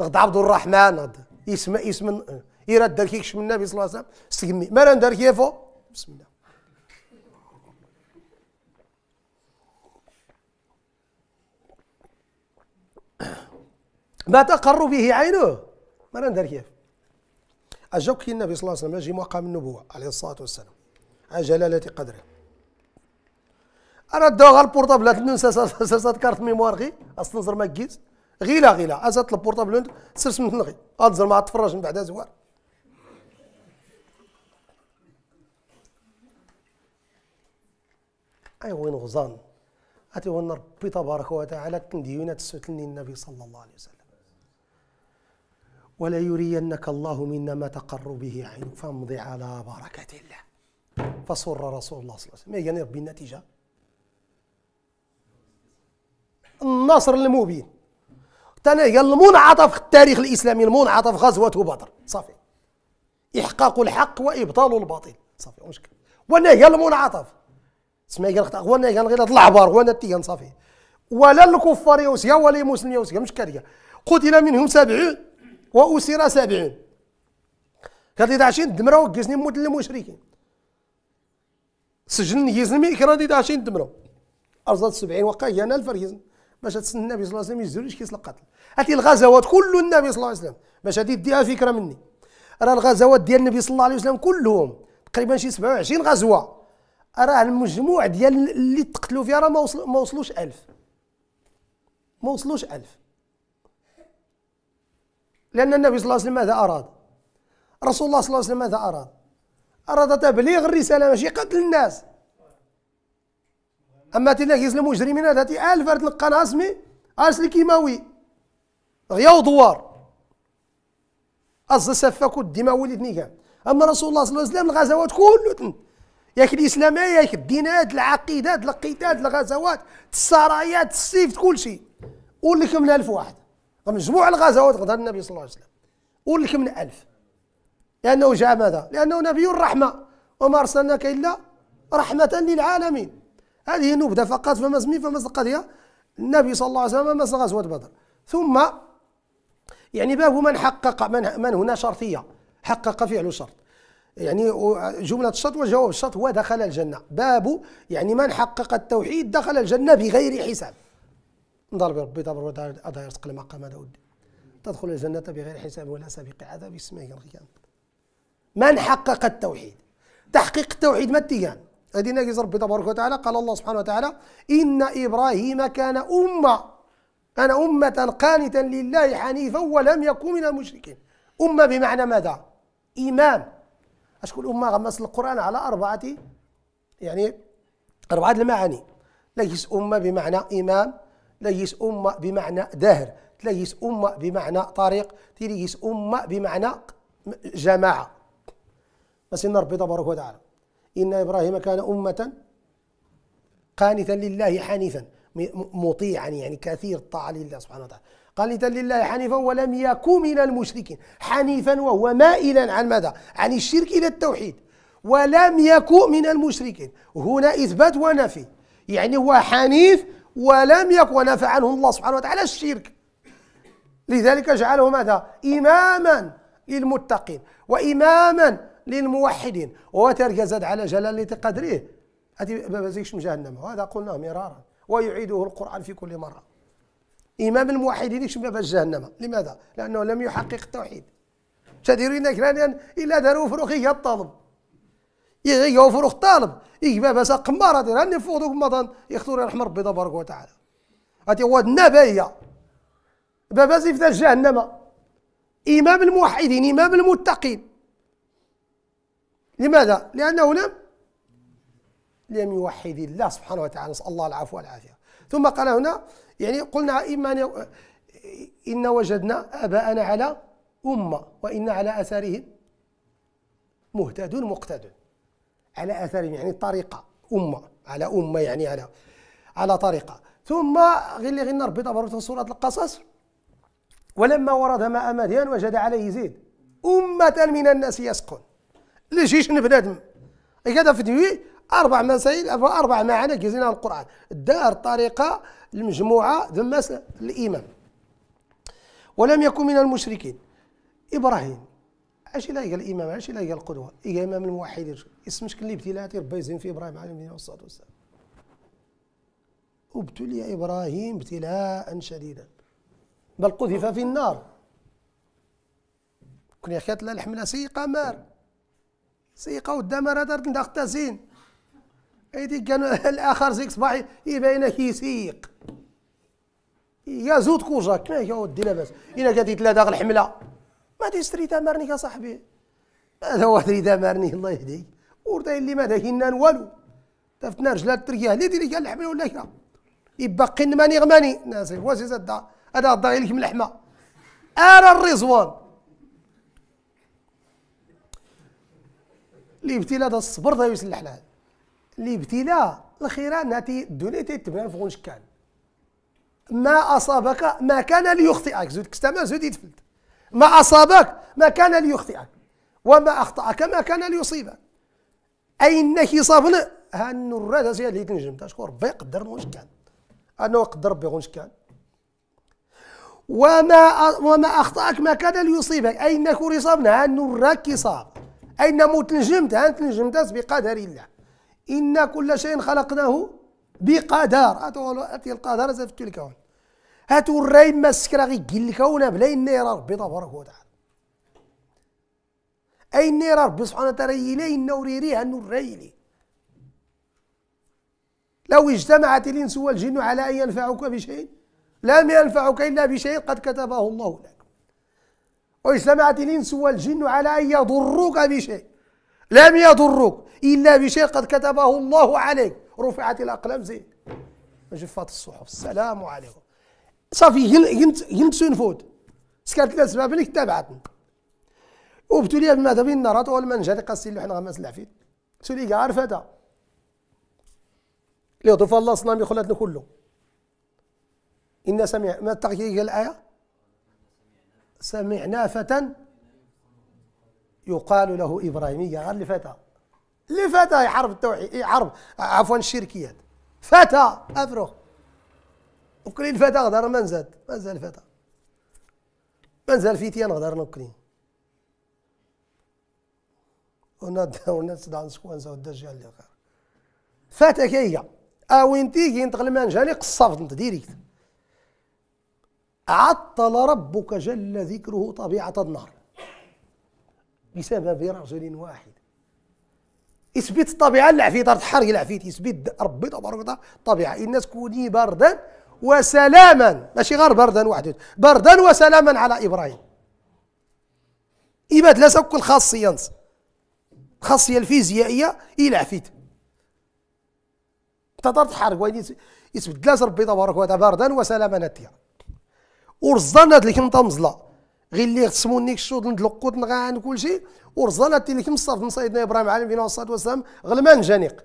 نغد عبد الرحمن نغد يسمى اسم يرد دار يكش من النبي صلى الله عليه وسلم استقمي ما ندار كيفو بسم الله ما تقر به عينه ما ندار يفو أجوك النبي صلى الله عليه وسلم يجي مقام النبوة عليه الصلاة والسلام على جلالة قدره أنا دو بورطابلات نون كارت ميموار غي زر ما كيز غيلا غيلا ازات البورطابل سير سمت نغي اتزر ما تفرج من بعد زوار اي وين غزان اتي وين ربي تبارك وتعالى تنديونا تسوتلني النبي صلى الله عليه وسلم ولا يرينك الله منا ما تقر به عين فامضي على بركة الله فسر رسول الله صلى الله عليه وسلم يعني ربي النتيجة النصر المبين تانا المنعطف في التاريخ الاسلامي المنعطف غزوه بدر صافي احقاق الحق وابطال الباطل صافي مشكل وانا هي المنعطف سمع قال خطا وانا قال غير هذا العبار وانا تيان صافي ولا الكفار يوسيا ولا المسلمين يوسيا مشكل قتل منهم سبعون واسر سبعون قال لي داعشين دمروا وكزني موت للمشركين سجن يزن ميك راه داعشين دمروا ارزاد سبعين وقع انا الفرزن باش تسنى النبي صلى الله عليه وسلم يزوج كيس القتل هاتي الغزوات كل النبي صلى الله عليه وسلم باش هادي ديها فكره مني راه الغزوات ديال النبي صلى الله عليه وسلم كلهم تقريبا شي 27 غزوه راه المجموع ديال اللي تقتلوا فيها راه ما وصل ما وصلوش 1000 ما وصلوش 1000 لان النبي صلى الله عليه وسلم ماذا اراد رسول الله صلى الله عليه وسلم ماذا اراد اراد تبليغ الرساله ماشي قتل الناس اما تلاقي يسلم مجرمين تي الف تلقى ناسمي ارسل كيماوي غيا ودوار اصل سفاك الدماوي اللي كان اما رسول الله صلى الله عليه وسلم الغزوات كله ياك الاسلام ياك الدينات العقيدات القتال الغزوات السرايات السيف كل شيء قول لك من ألف واحد مجموع الغزوات غدا النبي صلى الله عليه وسلم قول لك من ألف لأنه جاء ماذا؟ لأنه نبي الرحمة وما أرسلناك إلا رحمة للعالمين هذه نبذة فقط فما سمي فما قضية النبي صلى الله عليه وسلم ما غزوة بدر ثم يعني باب من حقق من, من هنا شرطية حقق فعل الشرط يعني جملة الشرط وجواب الشرط هو دخل الجنة باب يعني من حقق التوحيد دخل الجنة بغير حساب نضرب ربي تبر أضا يرزق المقام هذا ودي تدخل الجنة بغير حساب ولا سابق عذاب اسمه القيامة من حقق التوحيد تحقيق التوحيد ما التيان ادي ناجز رب تبارك وتعالى قال الله سبحانه وتعالى ان ابراهيم كان امه كان امه قانتا لله حنيفا ولم يكن من المشركين امه بمعنى ماذا امام اشكون امه غمس القران على اربعه يعني اربعه المعاني ليس امه بمعنى امام ليس امه بمعنى دهر ليس امه بمعنى طريق ليس امه بمعنى جماعه بس ان ربي تبارك وتعالى إن إبراهيم كان أمة قانتا لله حنيفا مطيعا يعني،, يعني كثير الطاعة لله سبحانه وتعالى قانتا لله حنيفا ولم يكن من المشركين حنيفا وهو مائلا عن ماذا؟ عن الشرك إلى التوحيد ولم يكن من المشركين هنا إثبات ونفي يعني هو حنيف ولم يكن ونفى عنه الله سبحانه وتعالى الشرك لذلك جعله ماذا؟ إماما للمتقين وإماما للموحدين وترك زاد على جلالة قدره هذه مزيكش من جهنم وهذا قلناه مرارا ويعيده القرآن في كل مرة إمام الموحدين يشم باب جهنم لماذا؟ لأنه لم يحقق التوحيد شاديرين كرانيا إلا داروا فروخي الطالب يغيو فروخ الطالب يجبا بس قمارة راني فوق دوك مضان يختور يرحم ربي تبارك وتعالى هاتي هو النباية باب زيف جهنم إمام الموحدين إمام المتقين لماذا؟ لأنه لم لم يوحد الله سبحانه وتعالى نسأل الله العفو والعافية ثم قال هنا يعني قلنا إما إن وجدنا آباءنا على أمة وإن على أثارهم مهتدون مقتدون على أثارهم يعني طريقة أمة على أمة يعني على على طريقة ثم غير اللي غير نربط تبارك سورة القصص ولما ورد ماء مدين وجد عليه زيد أمة من الناس يسقون ليش يشن بنادم في فيديوي اربع مسائل اربع معاني كيزينا القران الدار طريقه المجموعه ذم الامام ولم يكن من المشركين ابراهيم اش لا قال الامام اش لا قال القدوه اي امام الموحدين اسم شكل الابتلاء ربي يزين في ابراهيم عليه الصلاه والسلام ابتلي ابراهيم ابتلاء شديدا بل قذف في النار كن يا خيات لا الحمله سيقه مار سيقا راه دارت درت تازين ايدي كان الاخر زيك صباحي يبين كيسيق يا زود كوجا ما يا ودي لاباس كانت يتلا داخل الحمله ما تيستري تمرني يا صاحبي هذا هو تري تمرني الله يهديك وردا اللي ما داكينا والو تفتنا رجلات تركيا اللي ديري كان الحمله ولا كذا يبقي ماني غماني ناسي واش زاد هذا غدا لك من الحمى انا الرزوان الابتلاء هذا الصبر دا يسلح الحلال الابتلاء الخيرة ناتي الدنيا تيتبان فغون شكان ما أصابك ما كان ليخطئك زود كستما زود يتفلت ما أصابك ما كان ليخطئك وما أخطأك ما كان ليصيبك أينك يصابن ها الرادة هذا اللي تنجم تشكر ربي يقدر واش كان أنا قدر ربي واش كان وما وما أخطأك ما كان ليصيبك أينك يصابن هان راك يصاب موت نجمت هان تنجمت بقدر الله إن كل شيء خلقناه بقدر أتي القدر في الكون هاتو الراي مسكرا غي قل الكون بلا إني ربي تبارك وتعالى أي إني ربي سبحانه وتعالى إلي إنه ريريها أنه الراي لو اجتمعت الإنس والجن على أن ينفعك بشيء لم ينفعك إلا بشيء قد كتبه الله لك واجتمعت الإنس والجن على أن يضروك بشيء لم يضروك إلا بشيء قد كتبه الله عليك رفعت الأقلام زين جفات الصحف السلام عليكم صافي هنت هنت سنفود سكرت سبب اللي تبعتني وابتلي بماذا بين النرات والمنجر قصي اللي حنا غنمس فيه سولي كاع هذا اللي الله صنامي خلاتنا كله إن سمع ما تقي الآية سمعنا فتى يقال له إبراهيمية غير لفتى لفتى حرب التوحيد إيه، حرف عفوا الشركيات فتى أفرغ وكرين فتى غدر ما نزاد ما نزال فتى ما نزال فيتيان غدر نكرين ونا ونا تسدع نسكوانزا والدجال اللي غير فتى هي أوين آه، تيجي ينتقل جالي قصفت انت ديريكت عطل ربك جل ذكره طبيعة النار بسبب رجل واحد اثبت الطبيعه اللي عفيت الحر لا عفيت اثبت ربي تبارك وتعالى الطبيعه الناس كوني بردا وسلاما ماشي غير بردا واحد بردا وسلاما على ابراهيم إما ثلاثة كل خاصية الخاصية الفيزيائية إلى عفيت تقدر تحرك وين يثبت ثلاثة ربي تبارك وتعالى بردا وسلاما نتيا ورزان هاد الكم مزلا غير اللي غتسموني الشوط ندلقوت نغان كلشي ورزان هاد الكم من سيدنا ابراهيم عليه الصلاه والسلام غلمان جانيق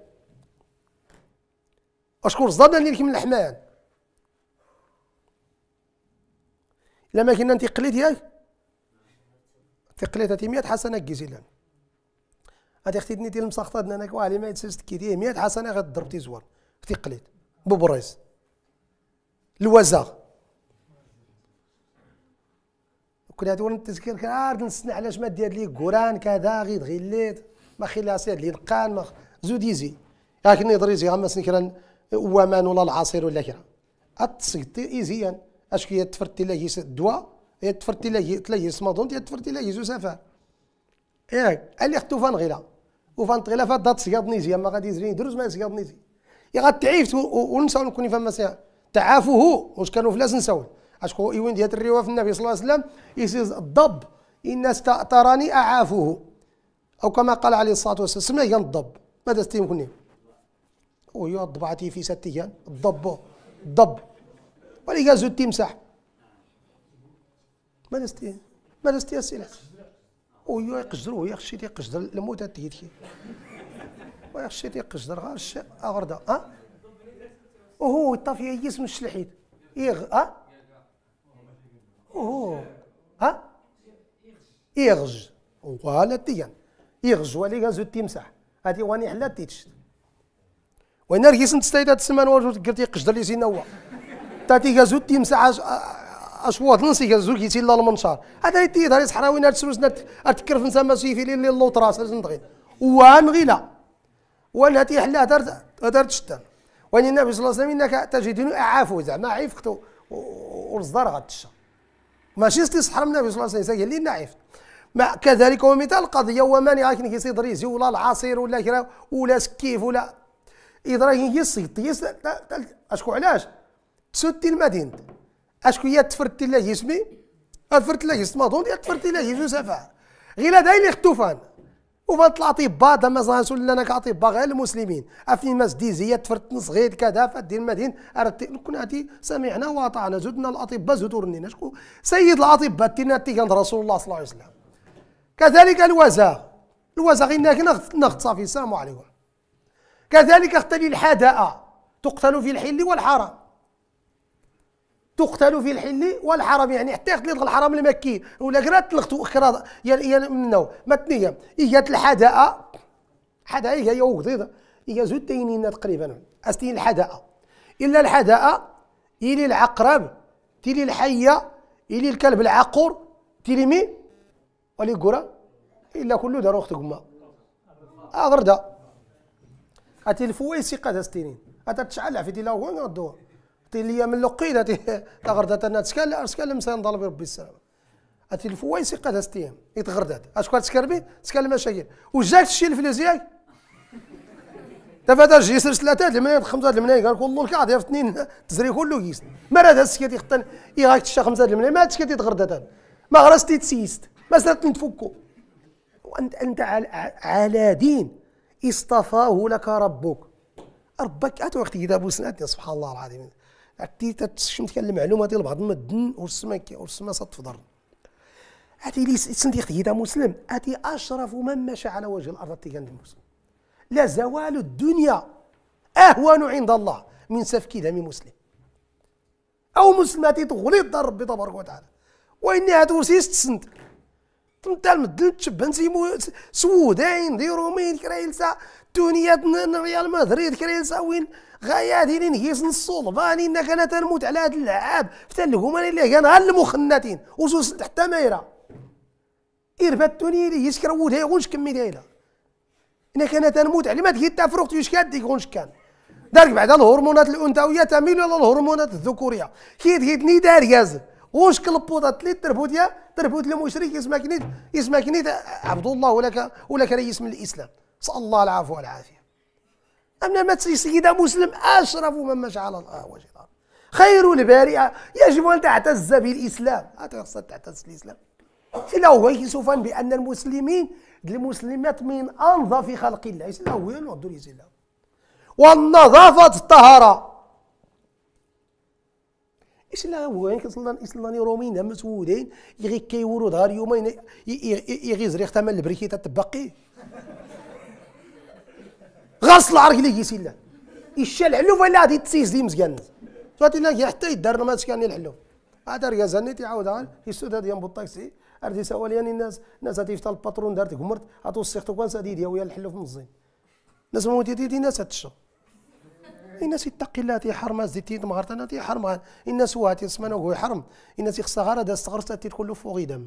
اشكون رزان اللي الكم الحمان الا ما كنا انت قليت ياك تقليت هاتي 100 حسنه كيزيلان هادي اختي دني ديال المسخطه دنا انا علي ما يتسست كيدي 100 حسنه غتضرب تيزوار اختي قليت بوبريز الوزاغ كل هذا التذكير كان عاد آه، نسنا علاش ما دير لي كوران كذا غير غليت ما خلاسير لي دقان ما يزي لكن يضريزي غما سنكرا وامان ولا العصير ولا كرا اتسقطي يعني. ايزيان تفرت لا لاهي الدواء تفرتي لاهي تلاهي يا تفرت لا زو سفر ياك إيه، اللي خطو فان غيلا وفان تغيلا فات دات سياد نيزي ما غادي يزرين دروز ما سياد نيزي يا غتعيفت ونساو نكوني فما تعافوه واش كانوا فلاس نساو أشكو إيوين ديال الرواية في النبي صلى الله عليه وسلم يسيز الضب إن استأطرني أعافه أو كما قال عليه الصلاة والسلام سمع ين الضب ماذا استيمكني ويا ضبعتي في ست ايام الضب الضب ولي زود تمسح ماذا استي ماذا استي السلاح ويا يقجرو يا خشيت يقجر الموت تيتي ويا خشيت يقجر غير الشيء أغردا أه وهو يطفي اسم الشلحيت يغ أه اوه ها ايغج ولا تيان ايغج ولي غازو التمساح هاتي واني حلا تيتشت وين ركيس نتستايدا السمان ورجو تقرتي قجدر لي سينا هو تاتي غازو تيمسح اشواط نسي غازو كيتي لا المنشار هذا تي داري صحراوي نات سروس نات تكر في نسما سي في لي لو تراس نضغي وان غيلا وان هاتي حلا دارت دارت شتان وين النبي صلى الله عليه وسلم انك تجدني اعافو زعما عفقتو ورزدار غتشا ماشي استسحر النبي صلى الله عليه وسلم اللي نعرف ما كذلك هو مثال قضيه ماني يراكن كي يصيد ريزي ولا العصير ولا كذا ولا سكيف ولا يدراكن يصيد يس اشكو علاش تسدي المدينة اشكو هي تفرت لا جسمي تفرت لا جسم ما دون تفرت لا جسم سفاح غير هذا اللي ختوفان وما الاطباء دابا ما ولا انا كاطباء غير المسلمين افني ما ديزي تفرت صغير كذا فدي المدين اردت كنا هادي سمعنا واطعنا زدنا الاطباء زدورنينا شكون سيد الاطباء تينا تيكان رسول الله صلى الله عليه وسلم كذلك الوزاغ الوزاغ انك نخت صافي السلام عليكم كذلك اختلي الحداء تقتل في الحل والحرام تقتل في الحل والحرم يعني حتى يقتل الحرم المكي ولا كرا تلغتو كرا يا منو متنيه هي الحداء حداء هي وغضيضه هي زود تينين تقريبا استين الحداء الا الحداء الى العقرب تيلي الحيه الى الكلب العقور تيلي مي ولي قرا الا كله دار اختك ما اغرده اتي الفويسي قاد استينين اتتشعل في لا وين الدور تي ليا من لقيت هاتي تغردات انا تسكال ارسكال مسان ضرب ربي السلام هاتي الفوايس قاد استيام يتغردات اشكون تسكر بيه تسكال مشاكل وجاك تشي الفلوس ياك تفاتا جي سرس ثلاثة الملايين خمسة الملايين قال كل الكعد يا اثنين تزري كله كيس ما راه هذا السكيت يختن اي غاك تشا خمسة الملايين ما تشكيت يتغردات ما غرستي تسيست ما سرت نتفكو وانت انت على دين اصطفاه لك ربك ربك اتوقت كتاب وسناتني سبحان الله العظيم عرفتي تتشمت كان المعلومه ديال بعض المدن والسماء والسماء صد في ضر لي صنديق هيدا مسلم هذه اشرف من مشى على وجه الارض كان المسلم لا زوال الدنيا اهون عند الله من سفك دم مسلم او مسلم تغلي ضر ربي تبارك وتعالى واني هادو سيست سند تمتا المدن تشبن سيمو ديرو مين كرايلسا تونيات ريال مدريد كرايلسا وين غاية هذه اللي نقيس الصلباني انك انا تنموت على هاد اللعاب حتى الهما اللي كان غير المخنتين وسوس حتى مايرة إرباتوني لي يسكرو ده غنش كمي دايله انا انا تنموت على ما تجي تفرقت يش كاد ديك كان دارك بعد الهرمونات الانثويه تميل الى الهرمونات الذكوريه كي تجي دار غاز واش كلبوطه تلي تربوت يا تربوت المشرك اسمك نيت اسمك نيت عبد الله ولا ولا رئيس من الاسلام صلى الله العفو والعافيه أنا ما سيدة مسلم أشرف مما جعل الله الأرض خير البارئة يجب أن تعتز بالإسلام أتقصد تعتز بالإسلام هو يسوفا بأن المسلمين المسلمات من أنظف خلق الله هو وعبدو الإسلام والنظافة الطهارة اش لا هو يعني الإسلام رومين رومينا مسؤولين يغي كيورو دار يومين يغي زريخ تما البريكي غسل رجليك سيلا يشا الحلوف ولا غادي تسيس دي مزيان غادي لا حتى يدار ما كان الحلوف هذا رجا تعاود يسود هذا ينبو الطاكسي اردي سوالي لي يعني الناس الناس هاتي فتا الباترون دارتك مرت عطو السيخ كان سادي يديا ويا الحلوف من مزين ناس موتي دي ناس هاتشا الناس يتقي الله تيحرم زيتي تي حرم الناس هو سمانا وهو يحرم الناس يخصها غير هذا الصغر تيدخل له فوغي دم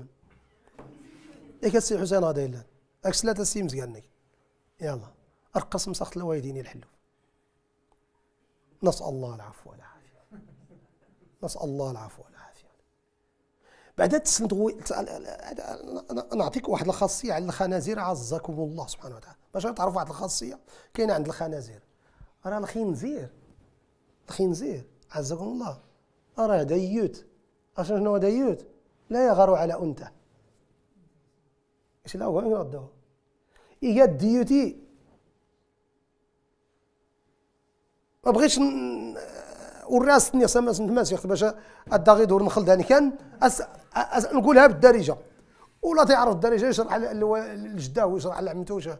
ياك السي حسين غادا يلان اكس لا تسي مزيانك يلاه أرقص مسخت الوالدين الحلو نسأل الله العفو والعافية نسأل الله العفو والعافية بعد تسند غوي نعطيك واحد الخاصية على الخنازير عزكم الله سبحانه وتعالى باش تعرف واحد الخاصية كاينة عند الخنازير راه الخنزير الخنزير عزكم الله راه ديوت اش شنو ديوت لا يغار على أنثى اش لا هو يردوه إيا ديوتي ما بغيتش والراس الناس ما نتماسخ باش الداغي دور نخل داني كان أس... أس... نقولها بالدارجه ولا تعرف الدارجه يشرح لجداه ويشرح لعمته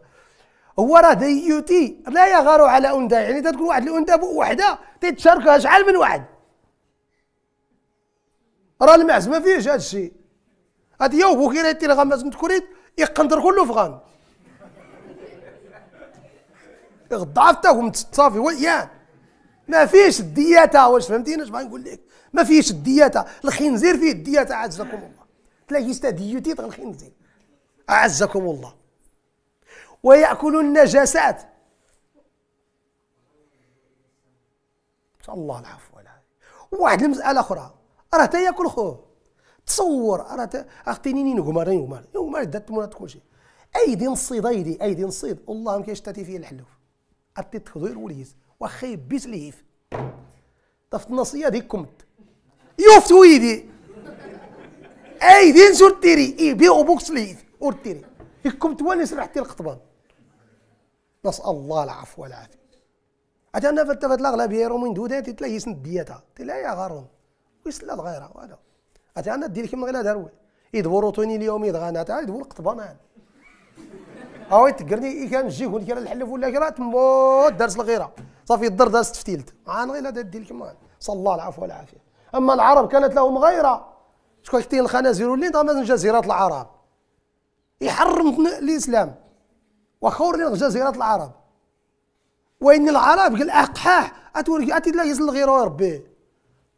هو راه ديوتي لا يغار على اوندا يعني تقول واحد الاوندا وحده تتشاركها شحال من واحد راه المعز ما فيهش هذا الشيء هادي هو بوكيريتي الغماز متكوريت يقنطر كله فغان غضعف تاهم تصافي ويان ما فيش الدياتا واش فهمتيني اش بغيت نقول لك ما فيش الدياتا الخنزير فيه الدياتا عزكم الله تلاقي تاع الخنزير أعزكم الله ويأكل النجاسات الله العفو والعافية واحد المسألة أخرى راه تا ياكل خوه تصور راه تا أختي نينين قمر يومار دات مرات كل شيء أيدي نصيد أيدي أيدي نصيد والله ما تاتي فيه الحلوف أتي تخذو وليس واخا يبيس لهيف طفت النصية ديك كمت يوفت ويدي ايدين سور تيري او إيه، بوكس لهيف اور تيري كمت وانا سرحتي القطبان نسأل الله العفو والعافية حتى انا فات الاغلبية رومين دودات تلاقي يسند دياتها تلاقي غارون ويسلا الغيرة وهذا حتى انا دير كيما غير دارو يدبرو طوني اليوم يدغانا تاع يدبر القطبان هاو هاوي إيه كان نجي يقول لك الحلف ولا راه تمو دارس الغيره صافي الدر دازت فتيلت عان غير هذا الدين كما صلى الله العفو والعافيه اما العرب كانت لهم غيره شكون كاين الخنازير واللي ضام جزيره العرب يحرم الاسلام وخور جزيره العرب وان العرب قال اقحاح اتوري اتي لا يزل يا ربي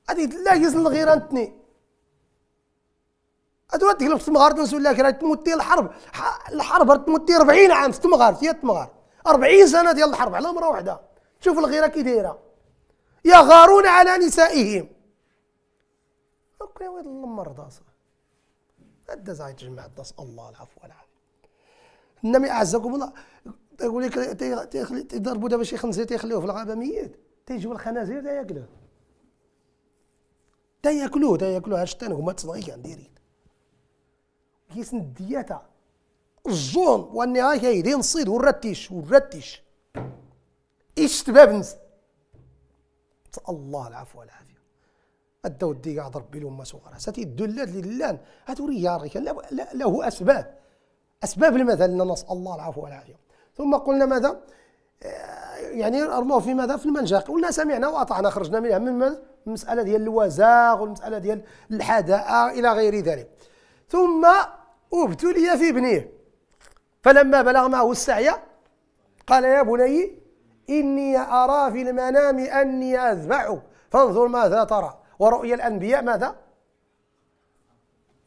اتي لا يزل الغيره انتني اتوري تقلب تمغار تنسوا لك راه تموتي الحرب الحرب تموتي 40 عام في تمغار هي تمغار 40 سنه ديال الحرب على مره واحده شوف الغيره كي دايره يغارون على نسائهم اوكي ويض المرضى هدا زعما تجمع الداس الله العفو والعافيه النبي اعزكم الله تقول لك تيضربوا دابا شي خنزير تيخليوه في الغابه ميت تيجيو الخنازير تياكلوه تياكلوه تياكلوه عرفت انا هما تصنعي يعني دايرين كيسن الدياتا الجون والنهايه كيدين الصيد والرتيش والرتيش ايش تباب نسال الله العفو والعافيه ادوا ودي عند ربي لهم ستي ساتي الدلات للان هاتو رياري كان له اسباب اسباب لماذا لنا نسال الله العفو والعافيه ثم قلنا ماذا آه، يعني ارموه في ماذا في المنجاق قلنا سمعنا واطعنا خرجنا منها من المساله ديال الوزاغ والمساله ديال الحداءه الى غير ذلك ثم ابتلي في ابنه فلما بلغ معه السعي قال يا بني إني أرى في المنام أني أذبحك فانظر ماذا ترى ورؤيا الأنبياء ماذا؟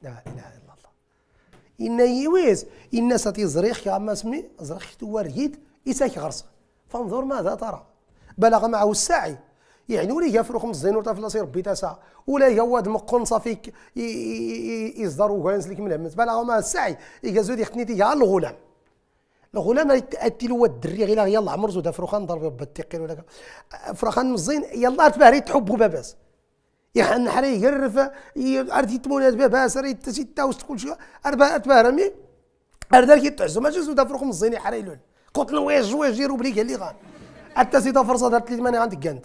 لا إله إلا الله إن يويز إن ستي زريخ يا أما سمي زريخ توريد إساك غرس فانظر ماذا ترى بلغ معه الساعي يعني ولي ولا خمس زين الزين وتفلسي ربي تاسع ولا يواد مقنصة فيك يصدر وغانس لك من بلغ معه الساعي يجازو دي ختنيتي على الغلام الغلام تاتي له الدري غير يلا عمر زود فروخان ضرب ربي التقيل ولا فروخان مزين يلا ريت تحبوا باباس يحن حري يرف اردي تمونات باباس ري تاوست كل شيء اربا رمي اردار كي تعزو ماشي زود فروخ مزين حري لون قلت له واش واش جيرو بليك اللي لي غان حتى سيدا فرصه دارت لي ماني عندك كانت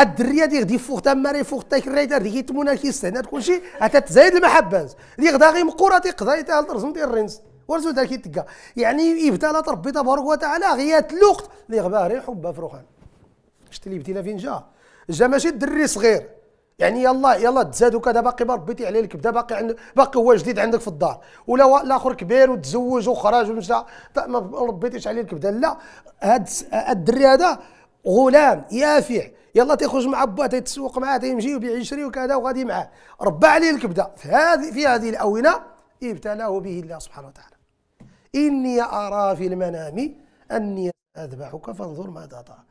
الدريه هادي دي فوق تا ماري فوق تا الريتا ديك يتمونا كيستهنا كلشي حتى تزايد المحبه ديك غدا غير مقوره ديك قضايا تاع الرزم ديال الرنس ورسول ذلك يتكا يعني ابتلى ربي تبارك وتعالى غيات الوقت لغبار حب فروخان شتي اللي ابتلى فين جا جا ماشي دري صغير يعني يلا يلا تزاد وكذا باقي ربيتي عليه الكبده باقي عند باقي هو جديد عندك في الدار ولا الاخر كبير وتزوج وخرج ومشى ما ربيتيش عليه الكبده لا هاد الدري هذا غلام يافع يلا تيخرج مع باه تيتسوق معاه تيمشي وبيع يشري وكذا وغادي معاه ربى عليه الكبده في هذه في هذه الاونه ابتلاه به الله سبحانه وتعالى إني أرى في المنام أني أذبحك فانظر ماذا ترى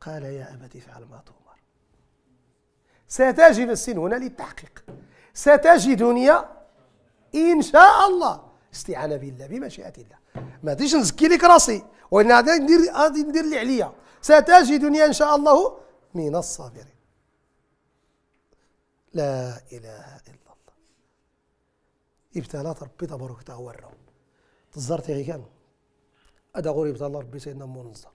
قال يا أبت افعل ما تؤمر ستجد السن هنا للتحقيق ستجدني إن شاء الله استعانة بالله بمشيئة الله ما غاديش نزكي لك راسي وإن غادي ندير غادي ندير اللي عليا ستجدني إن شاء الله من الصابرين لا إله إلا الله ابتلات ربي تبارك وتعالى تيغي كان هذا غوري الله ربي سيدنا منصر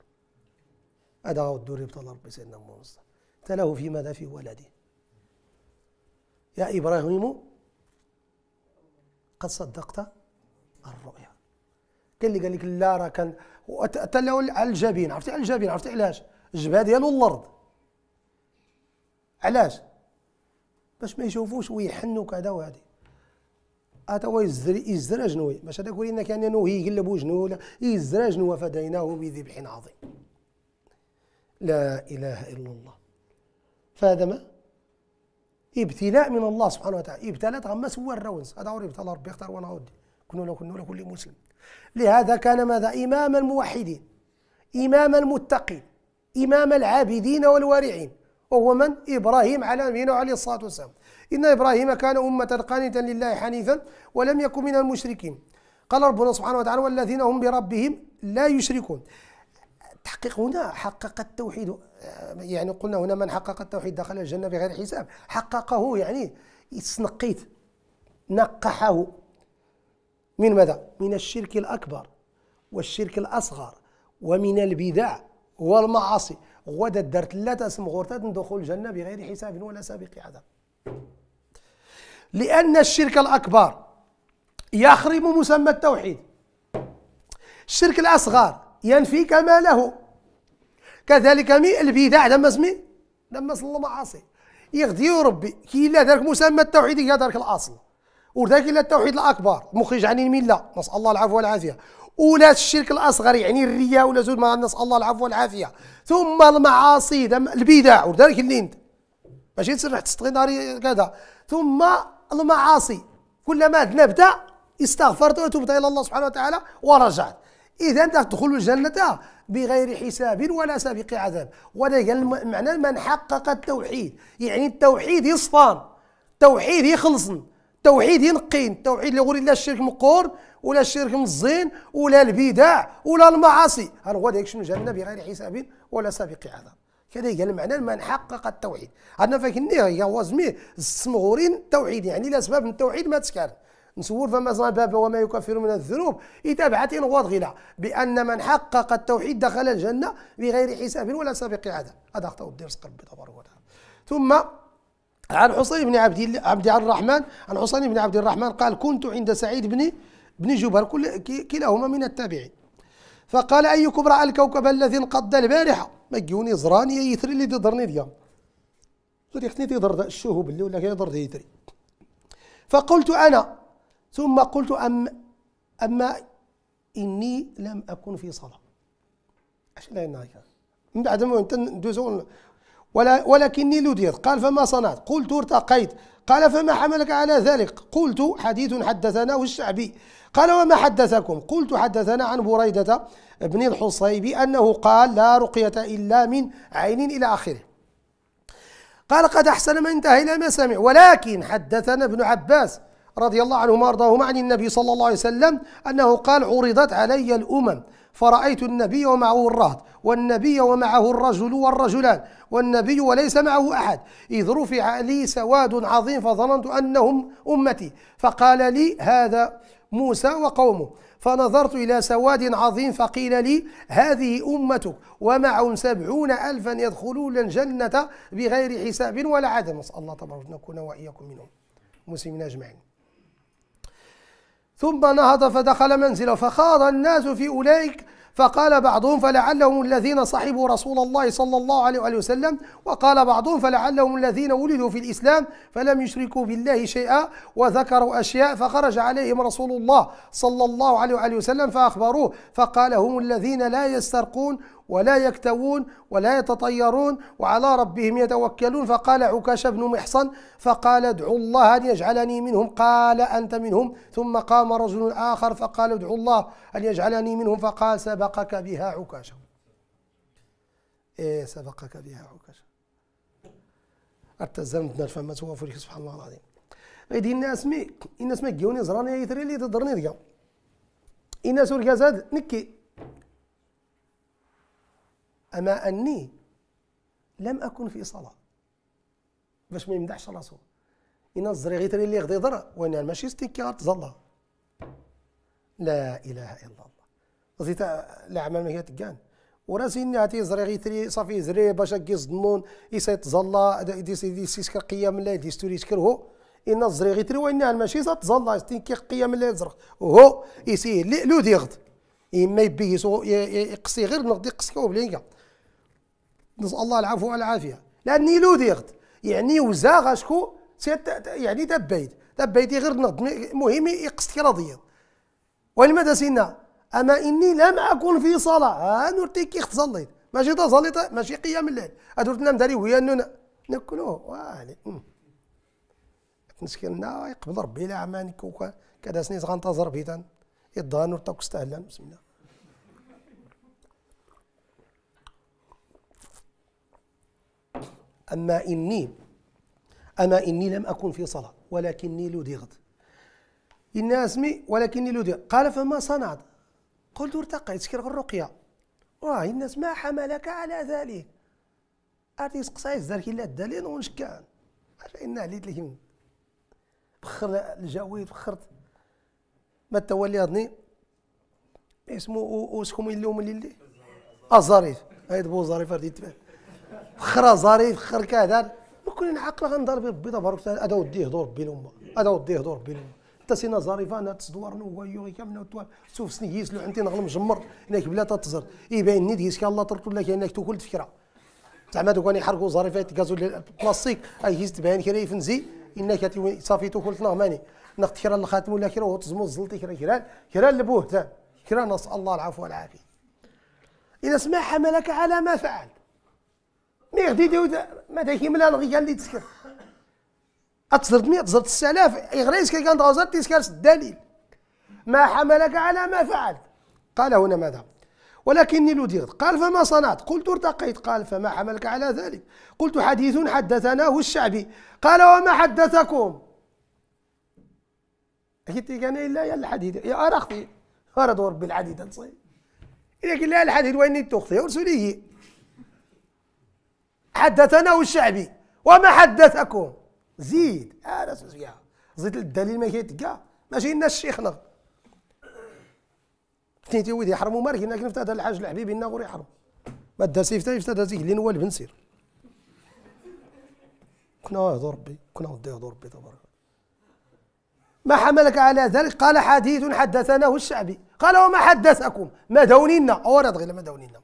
هذا غود دوري بطال ربي سيدنا منصر تلاه في ماذا في ولدي يا إبراهيم قد صدقت الرؤيا كاين اللي قال لك لا راه كان حتى على الجبين عرفتي على الجبين عرفتي علاش الجبهه ديالو الارض علاش باش ما يشوفوش ويحنوا كذا وهذه اتوا هو يزر يزر جنوي باش هذاك ولينا كان انه يقلب وجنو ولا يزر جنوه فديناه بذبح عظيم لا اله الا الله فهذا ما ابتلاء من الله سبحانه وتعالى ابتلات غما سوى الرونس هذا عوري ابتلاء ربي اختار وانا عودي كنا لو كنا كل مسلم لهذا كان ماذا امام الموحدين امام المتقين امام العابدين والوارعين وهو من ابراهيم على نبينا عليه الصلاه والسلام إن إبراهيم كان أمة قانتا لله حنيفا ولم يكن من المشركين قال ربنا سبحانه وتعالى والذين هم بربهم لا يشركون تحقيق هنا حقق التوحيد يعني قلنا هنا من حقق التوحيد دخل الجنة بغير حساب حققه يعني استنقيت نقحه من ماذا؟ من الشرك الأكبر والشرك الأصغر ومن البدع والمعاصي غدا درت لا تسمغورتا دخول الجنة بغير حساب ولا سابق عذاب لأن الشرك الأكبر يخرم مسمى التوحيد الشرك الأصغر ينفي كماله كذلك مي البدع لما سمي لما صلى معاصي يغدي ربي كي لا ذاك مسمى التوحيد هي ذاك الأصل وذاك إلا التوحيد الأكبر مخرج عن الملة نسأل الله العفو والعافية ولا الشرك الأصغر يعني الرياء ولا زود ما نسأل الله العفو والعافية ثم المعاصي البدع وذلك اللي انت ماشي تسرح تستغنى كذا ثم المعاصي عاصي كلما ذنبت استغفرت وتبت الى الله سبحانه وتعالى ورجعت اذا تدخل الجنه بغير حساب ولا سابق عذاب وذلك المعنى من حقق التوحيد يعني التوحيد يصفان التوحيد يخلصن التوحيد ينقين التوحيد اللي يقول لا الشرك مقور ولا الشرك مزين ولا البدع ولا المعاصي هو ذلك شنو جنه بغير حساب ولا سابق عذاب كذلك المعنى من نحقق التوحيد عندنا النيه يا وزمي السمغورين التوحيد يعني لاسباب التوحيد ما تسكر نسول فما باب وما يكفر من الذنوب إتابعة واضغلة بأن من حقق التوحيد دخل الجنة بغير حساب ولا سابق عادة هذا أخطأ الدرس قلبي تبارك وتعالى ثم عن حصين بن عبد عبد الرحمن عن حصين بن عبد الرحمن قال كنت عند سعيد بن بن جبر كلاهما من التابعين فقال أيكم رأى الكوكب الذي انقض البارحة ما مجيوني زراني يا يثري اللي تضرني ديا زريختني تضر الشهوب اللي ولا كيضر يثري فقلت انا ثم قلت أم اما اني لم اكن في صلاه اش لا ينهاك من بعد ما ندوزو ولا ولكني لوديت قال فما صنعت قلت ارتقيت قال فما حملك على ذلك قلت حديث حدثناه الشعبي قال وما حدثكم قلت حدثنا عن بريدة بن الحصيب أنه قال لا رقية إلا من عين إلى آخره قال قد أحسن ما انتهى إلى ما سمع ولكن حدثنا ابن عباس رضي الله عنهما وارضاهما عن النبي صلى الله عليه وسلم أنه قال عرضت علي الأمم فرأيت النبي ومعه الرهط والنبي ومعه الرجل والرجلان والنبي وليس معه أحد إذ رفع لي سواد عظيم فظننت أنهم أمتي فقال لي هذا موسى وقومه فنظرت إلى سواد عظيم فقيل لي هذه أمتك ومعهم سبعون ألفا يدخلون الجنة بغير حساب ولا عدم نسأل الله تبارك أن نكون وإياكم منهم مسلمين أجمعين ثم نهض فدخل منزله فخاض الناس في أولئك فقال بعضهم فلعلهم الذين صحبوا رسول الله صلى الله عليه وسلم وقال بعضهم فلعلهم الذين ولدوا في الإسلام فلم يشركوا بالله شيئا وذكروا أشياء فخرج عليهم رسول الله صلى الله عليه وسلم فأخبروه فقال هم الذين لا يسترقون ولا يكتوون ولا يتطيرون وعلى ربهم يتوكلون فقال عكاش بن محصن فقال ادعوا الله أن يجعلني منهم قال أنت منهم ثم قام رجل آخر فقال ادعوا الله أن يجعلني منهم فقال سبا سبقك بها عكاشة إيه سبقك بها عكاشة ارتزم تنرفع ما توافرك سبحان الله العظيم غيدي الناس مي الناس ما كيوني زراني يثري لي تضرني ديا الناس وركازاد نكي أما أني لم أكن في صلاة باش ما يمدحش راسو إن الزري غير اللي غدي ضر وأنا ماشي ستيكي غتزلى لا إله إلا الله زيت لعمل ما كتكان وراسين هاتي زري غيتري صافي زري باش كي ظنون يسيت زلا ديسيسكر قيام الليل ستوري تكرهو ان الزري غيتري وان يعني ماشي زات زلا كي قيام الليل زرق وهو يسي لو ديغد اما يبي يقصي غير نغدي يقصي وبلينكا نسال الله العفو والعافيه لاني لو ديغد يعني وزاغ شكو يعني دبيت دبيتي غير نغد المهم يقصي راضيه ولماذا سيدنا اما اني لم اكن في صلاه ها نورتي كي تصلي ماشي تصليت ماشي قيام الليل ادور تنام داري ويا نونا ناكلوه نسكي لنا يقبل ربي لا عماني كوكا كذا سنيت غنتظر بيتان نور توك استهلان بسم الله أما إني أما إني لم أكن في صلاة ولكني لدغت الناس اسمي ولكني لدغت قال فما صنعت قلت ارتقي تسكر الرقية واه الناس ما حملك على ذلك ارتي سقساي الزرك الا الدليل ونشكان اش انا عليت لك بخر الجوي بخرت ما تولي هضني اسمو وسكم اليوم اللي الظريف هيد بو ظريف هادي تبان فخر ظريف فخر كذا ما كنا نعقل غنضرب ربي تبارك وتعالى هذا وديه دور ربي الامه هذا وديه دور ربي الامه سي سينا زاريفا نا تصدور نو ويوغي كامل نو سوف سني يسلو عندي نغلم جمر هناك بلا تتزر اي باين نيد يسكا الله ترتو لك انك تكل فكره زعما دوك يحرقوا زاريفات غازو البلاستيك اي هيست باين كرا يفنزي انك صافي تكل تنغماني نقت كرا الخاتم ولا كرا وتزمو الزلطي كرا كرا كرا البهتان كرا نسال الله العفو والعافيه اذا سمع حملك على ما فعل ما يغدي ما داكي ملا غير اللي تسكر اتزرد 100 تزرد 6000 يغريس كي كانت غوزات تيسكارس الدليل ما حملك على ما فعلت قال هنا ماذا ولكني لدغت قال فما صنعت قلت ارتقيت قال فما حملك على ذلك قلت حديث حدثناه الشعبي قال وما حدثكم أكيد كان إلا يا الحديد يا أرختي أرد ربي الحديد تصيب لكن لا الحديد وإني تخطي ورسله حدثناه الشعبي وما حدثكم زيد انا آه، سوسيا زيد الدليل ما كيتكا ماشي الناس الشيخنا تنيتي ويدي يحرموا مارك هنا كنفتا هذا الحاج الحبيب هنا غير يحرم ما دارسي فتا هذا زيد اللي نوال بن سير كنا يهضر ربي كنا ودي يهضر ربي تبارك ما حملك على ذلك قال حديث حدثناه الشعبي قال وما حدثكم ما دونينا اورد غير ما دونينا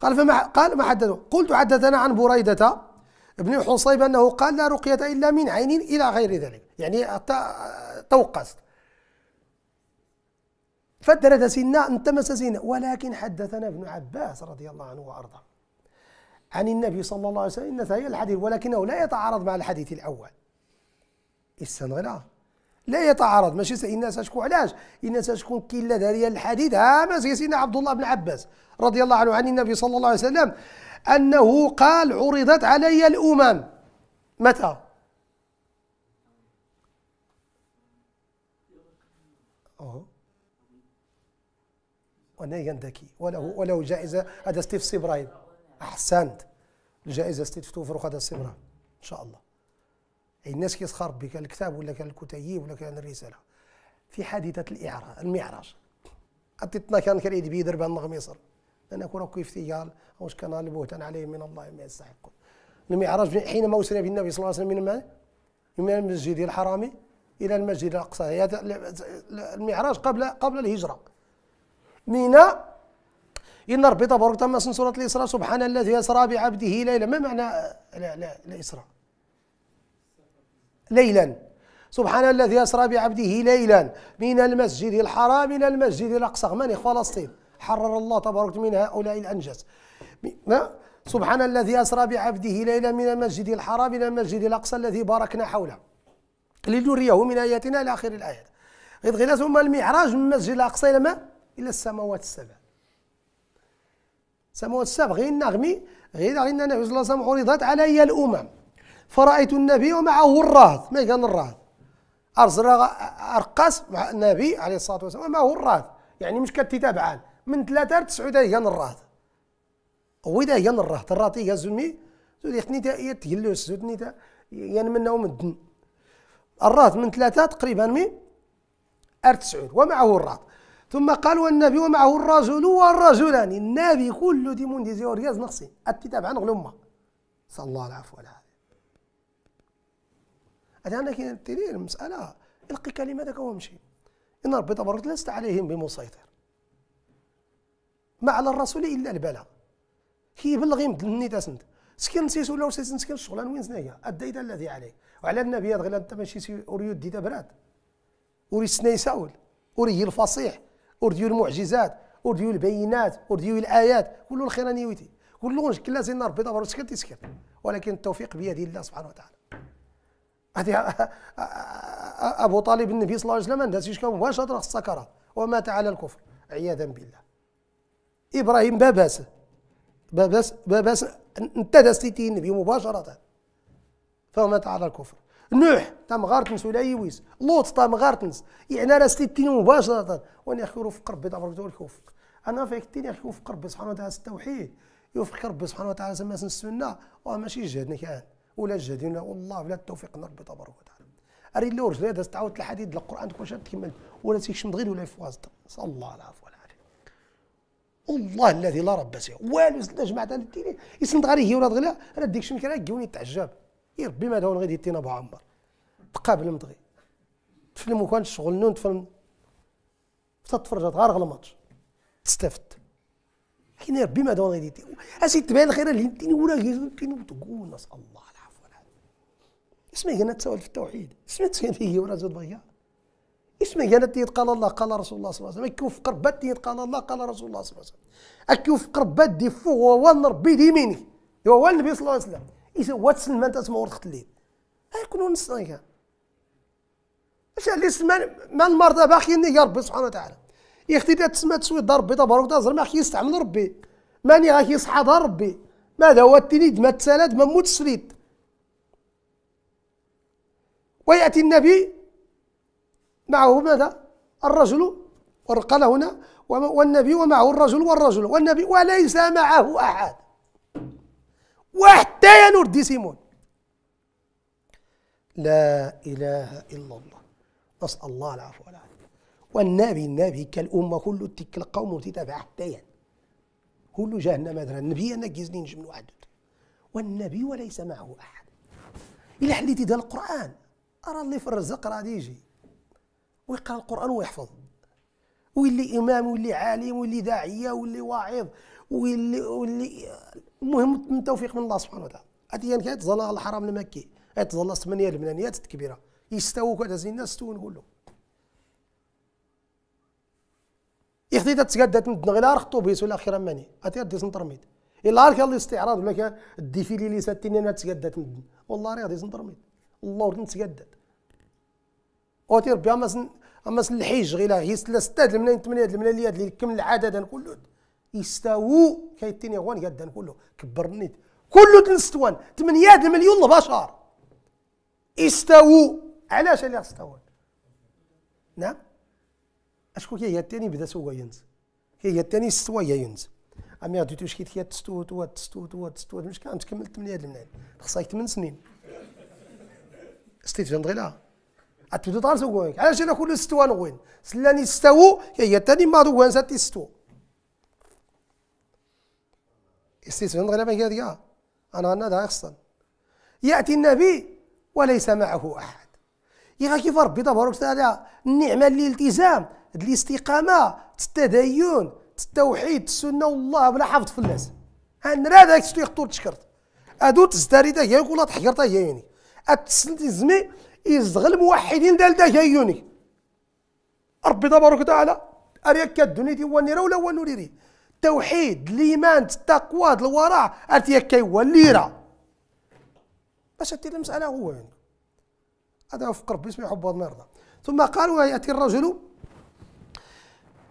قال فما قال ما حدثه قلت حدثنا عن بريدة ابن حصيب أنه قال لا رقية إلا من عين إلى غير ذلك يعني توقست فترة سنا انتمس سنا ولكن حدثنا ابن عباس رضي الله عنه وأرضاه عن النبي صلى الله عليه وسلم إن هي الحديث ولكنه لا يتعارض مع الحديث الأول استنغلا لا يتعارض ماشي الناس اشكو علاش الناس اشكون كي لا داريه الحديث ها ماشي سيدنا عبد الله بن عباس رضي الله عنه عن النبي صلى الله عليه وسلم أنه قال عرضت علي الأمم متى؟ ونيا ذكي وله وله جائزة هذا ستيف سيبراين أحسنت الجائزة ستيف توفرق هذا سيبراين إن شاء الله الناس كيسخر بك الكتاب ولا كان الكتيب ولا كان الرسالة في حادثة الإعراج المعراج أعطيتنا كان كان يدبي يدربها مصر لان أكون كيف تيال واش كان البهتان عليه من الله ما يستحق المعراج حينما أسري بالنبي صلى الله عليه وسلم من من المسجد الحرام إلى المسجد الأقصى المعراج قبل قبل الهجرة من إن ربي تبارك تم سورة الإسراء سبحان الذي يسرى بعبده ليلا ما معنى لا لا الإسراء ليلا سبحان الذي يسرى بعبده ليلا من المسجد الحرام إلى المسجد الأقصى من فلسطين حرر الله تبارك من هؤلاء الأنجاس سبحان الذي أسرى بعبده ليلا من المسجد الحرام إلى المسجد الأقصى الذي باركنا حوله لنريه من آياتنا إلى آخر الآيات غير غير ثم المعراج من المسجد الأقصى إلى ما؟ إلى السماوات السبع السماوات السبع غير نغمي غير غير النبي صلى الله عليه وسلم علي الأمم فرأيت النبي ومعه الرهط ما كان الرهط أرقص النبي عليه الصلاة والسلام ومعه الرهط يعني مش كتتابعان من ثلاثة لتسعود هي نراه وإذا هي نراه تراتي هي زمي زود خني دا هي تيلوس زود دا يعني من نوم الدن الرات من ثلاثة تقريبا مي أر تسعود ومعه الرات ثم قال والنبي ومعه الرجل والرجلان النبي كله دي من دي زيورياز نقصي عن نغلمه صلى الله العفو والعافية هذا أنا كي المسألة القي كلمة هذاك هو مشي إن ربي تبارك لست عليهم بمسيطر ما على الرسول الا البلاغ كيبلغ يمد النيت اسند سكن سيس ولا سيس سكن الشغلان وين زنايا اديت الذي عليه وعلى النبي غير انت ماشي سي اوريو ديتا براد اوري سناي ساول اوري الفصيح اوري المعجزات اوري البينات اوري الايات كل الخير نيويتي كل كلا زين ربي دابا سكن يسكت ولكن التوفيق بيد الله سبحانه وتعالى هذه ابو طالب النبي صلى الله عليه وسلم ما دازش كان مباشره السكره ومات على الكفر عياذا بالله إبراهيم باباس باباس باباس انتدى سيتي النبي مباشرة فهو مات على الكفر نوح تم غارتنس ولا يويس لوط تم غارتنس يعني راه سيتي مباشره وانا يخيروا في قرب تبارك الخوف انا تيني يخيروا في قرب سبحانه وتعالى التوحيد يوفق ربي سبحانه وتعالى سما السنه وماشي جهدنا كان ولا جهدنا والله ولا التوفيق من ربي تبارك وتعالى اري لورج لا تعاود الحديد القران تكون شاد كمل ولا تيكش دغير ولا يفواز نسال الله عليه والله الذي لا رب سواه والو زدنا جماعه الدين يسند غير هي ولا دغلا راه ديك الشمكه راه كيوني تعجب يا ربي ما داون غادي يدينا ابو عمر تقابل مدغي تفلم وكان شغل نون تفلم تتفرجات غير الماتش تستفدت كاين ربي ما داون غادي يدينا اسي تبان الخير اللي يديني ولا انتين وتقول نسال الله العفو والعافيه اسمي هنا تساؤل في التوحيد سمعت كان هي ولا زود بغيها اسم جنتي قال الله قال رسول الله صلى الله عليه وسلم كيف قربتي قال الله قال رسول الله صلى الله عليه وسلم كيف فكر دي فوق وان ربي ديميني هو النبي صلى الله عليه وسلم إذا واتسن ما ورد ورخت الليل يكونوا نصيحة اش اللي سمع ما المرضى باخيني يا ربي سبحانه وتعالى يا اختي تسوي دار ربي تبارك وتعالى ما يستعمل ربي ماني غاك يصحى دار ربي ماذا هو التنيد ما تسالات ما موت سريد وياتي النبي معه ماذا الرجل قال هنا والنبي ومعه الرجل والرجل والنبي وليس معه أحد وحتى ينور دي سيمون لا إله إلا الله نسأل الله العفو والعافية والنبي النبي كالأمة كل تلك القوم تتابع حتى كل جهنم مثلا النبي أنا كيزني نجم واحد والنبي وليس معه أحد إلا حليتي ديال القرآن أرى اللي في الرزق راه يجي ويقرا القران ويحفظ ويلي امام ويلي عالم ويلي داعيه ويلي واعظ ويلي ويلي المهم التوفيق من الله سبحانه وتعالى هذه كانت ظلال الحرام المكي ظلال ثمانيه لبنانيات الكبيره يستووا زين الناس تون يا يخدي تتسقدات من غير خطو بيس ولا خير ماني اتي غادي تنطرميد الا غير كان الاستعراض ولا كان الديفيلي اللي ساتيني انا تسقدات من والله راه غادي تنطرميد الله ورد تسقدات اوتي ربي اما اما الحيج غير هيستلا 6 الملايين 8 الملايين اللي كمل العدد كله يستاو كايتيني غوان يدان كله كبر النيت كله تنستوان ثمانيه المليون البشر يستاو علاش اللي استوان نعم اشكون كي هي الثاني بدا سوا ينز كي هي الثاني استوى ينز امي غادي توشكيت كي تستوت تو تستوت تو تستوت مش كانت تكمل ثمانيه الملايين خصها 8 سنين ستيف فهمت اتودو تارسو كوين علاش انا كل استوى نغوين سلاني ستو هي تاني ما دوغوان سات استو استيسون غير ما كيا انا انا دا اخصن ياتي النبي وليس معه احد يغا كيف ربي تبارك وتعالى النعمه الالتزام الاستقامه التدين التوحيد السنه والله بلا حافظ في الناس انا داك شتو يخطو تشكرت ادو تزداري تا هي ولا تحير تا يعني اتسلتي زمي يزغل الموحدين دال دا جايوني ربي تبارك وتعالى اريك الدنيا دي واني ولا ريري التوحيد الايمان التقوى الورع ارتيك هو راه باش هاتي المساله هو يعني هذا وفق ربي اسمه يحب يرضى ثم قال وياتي الرجل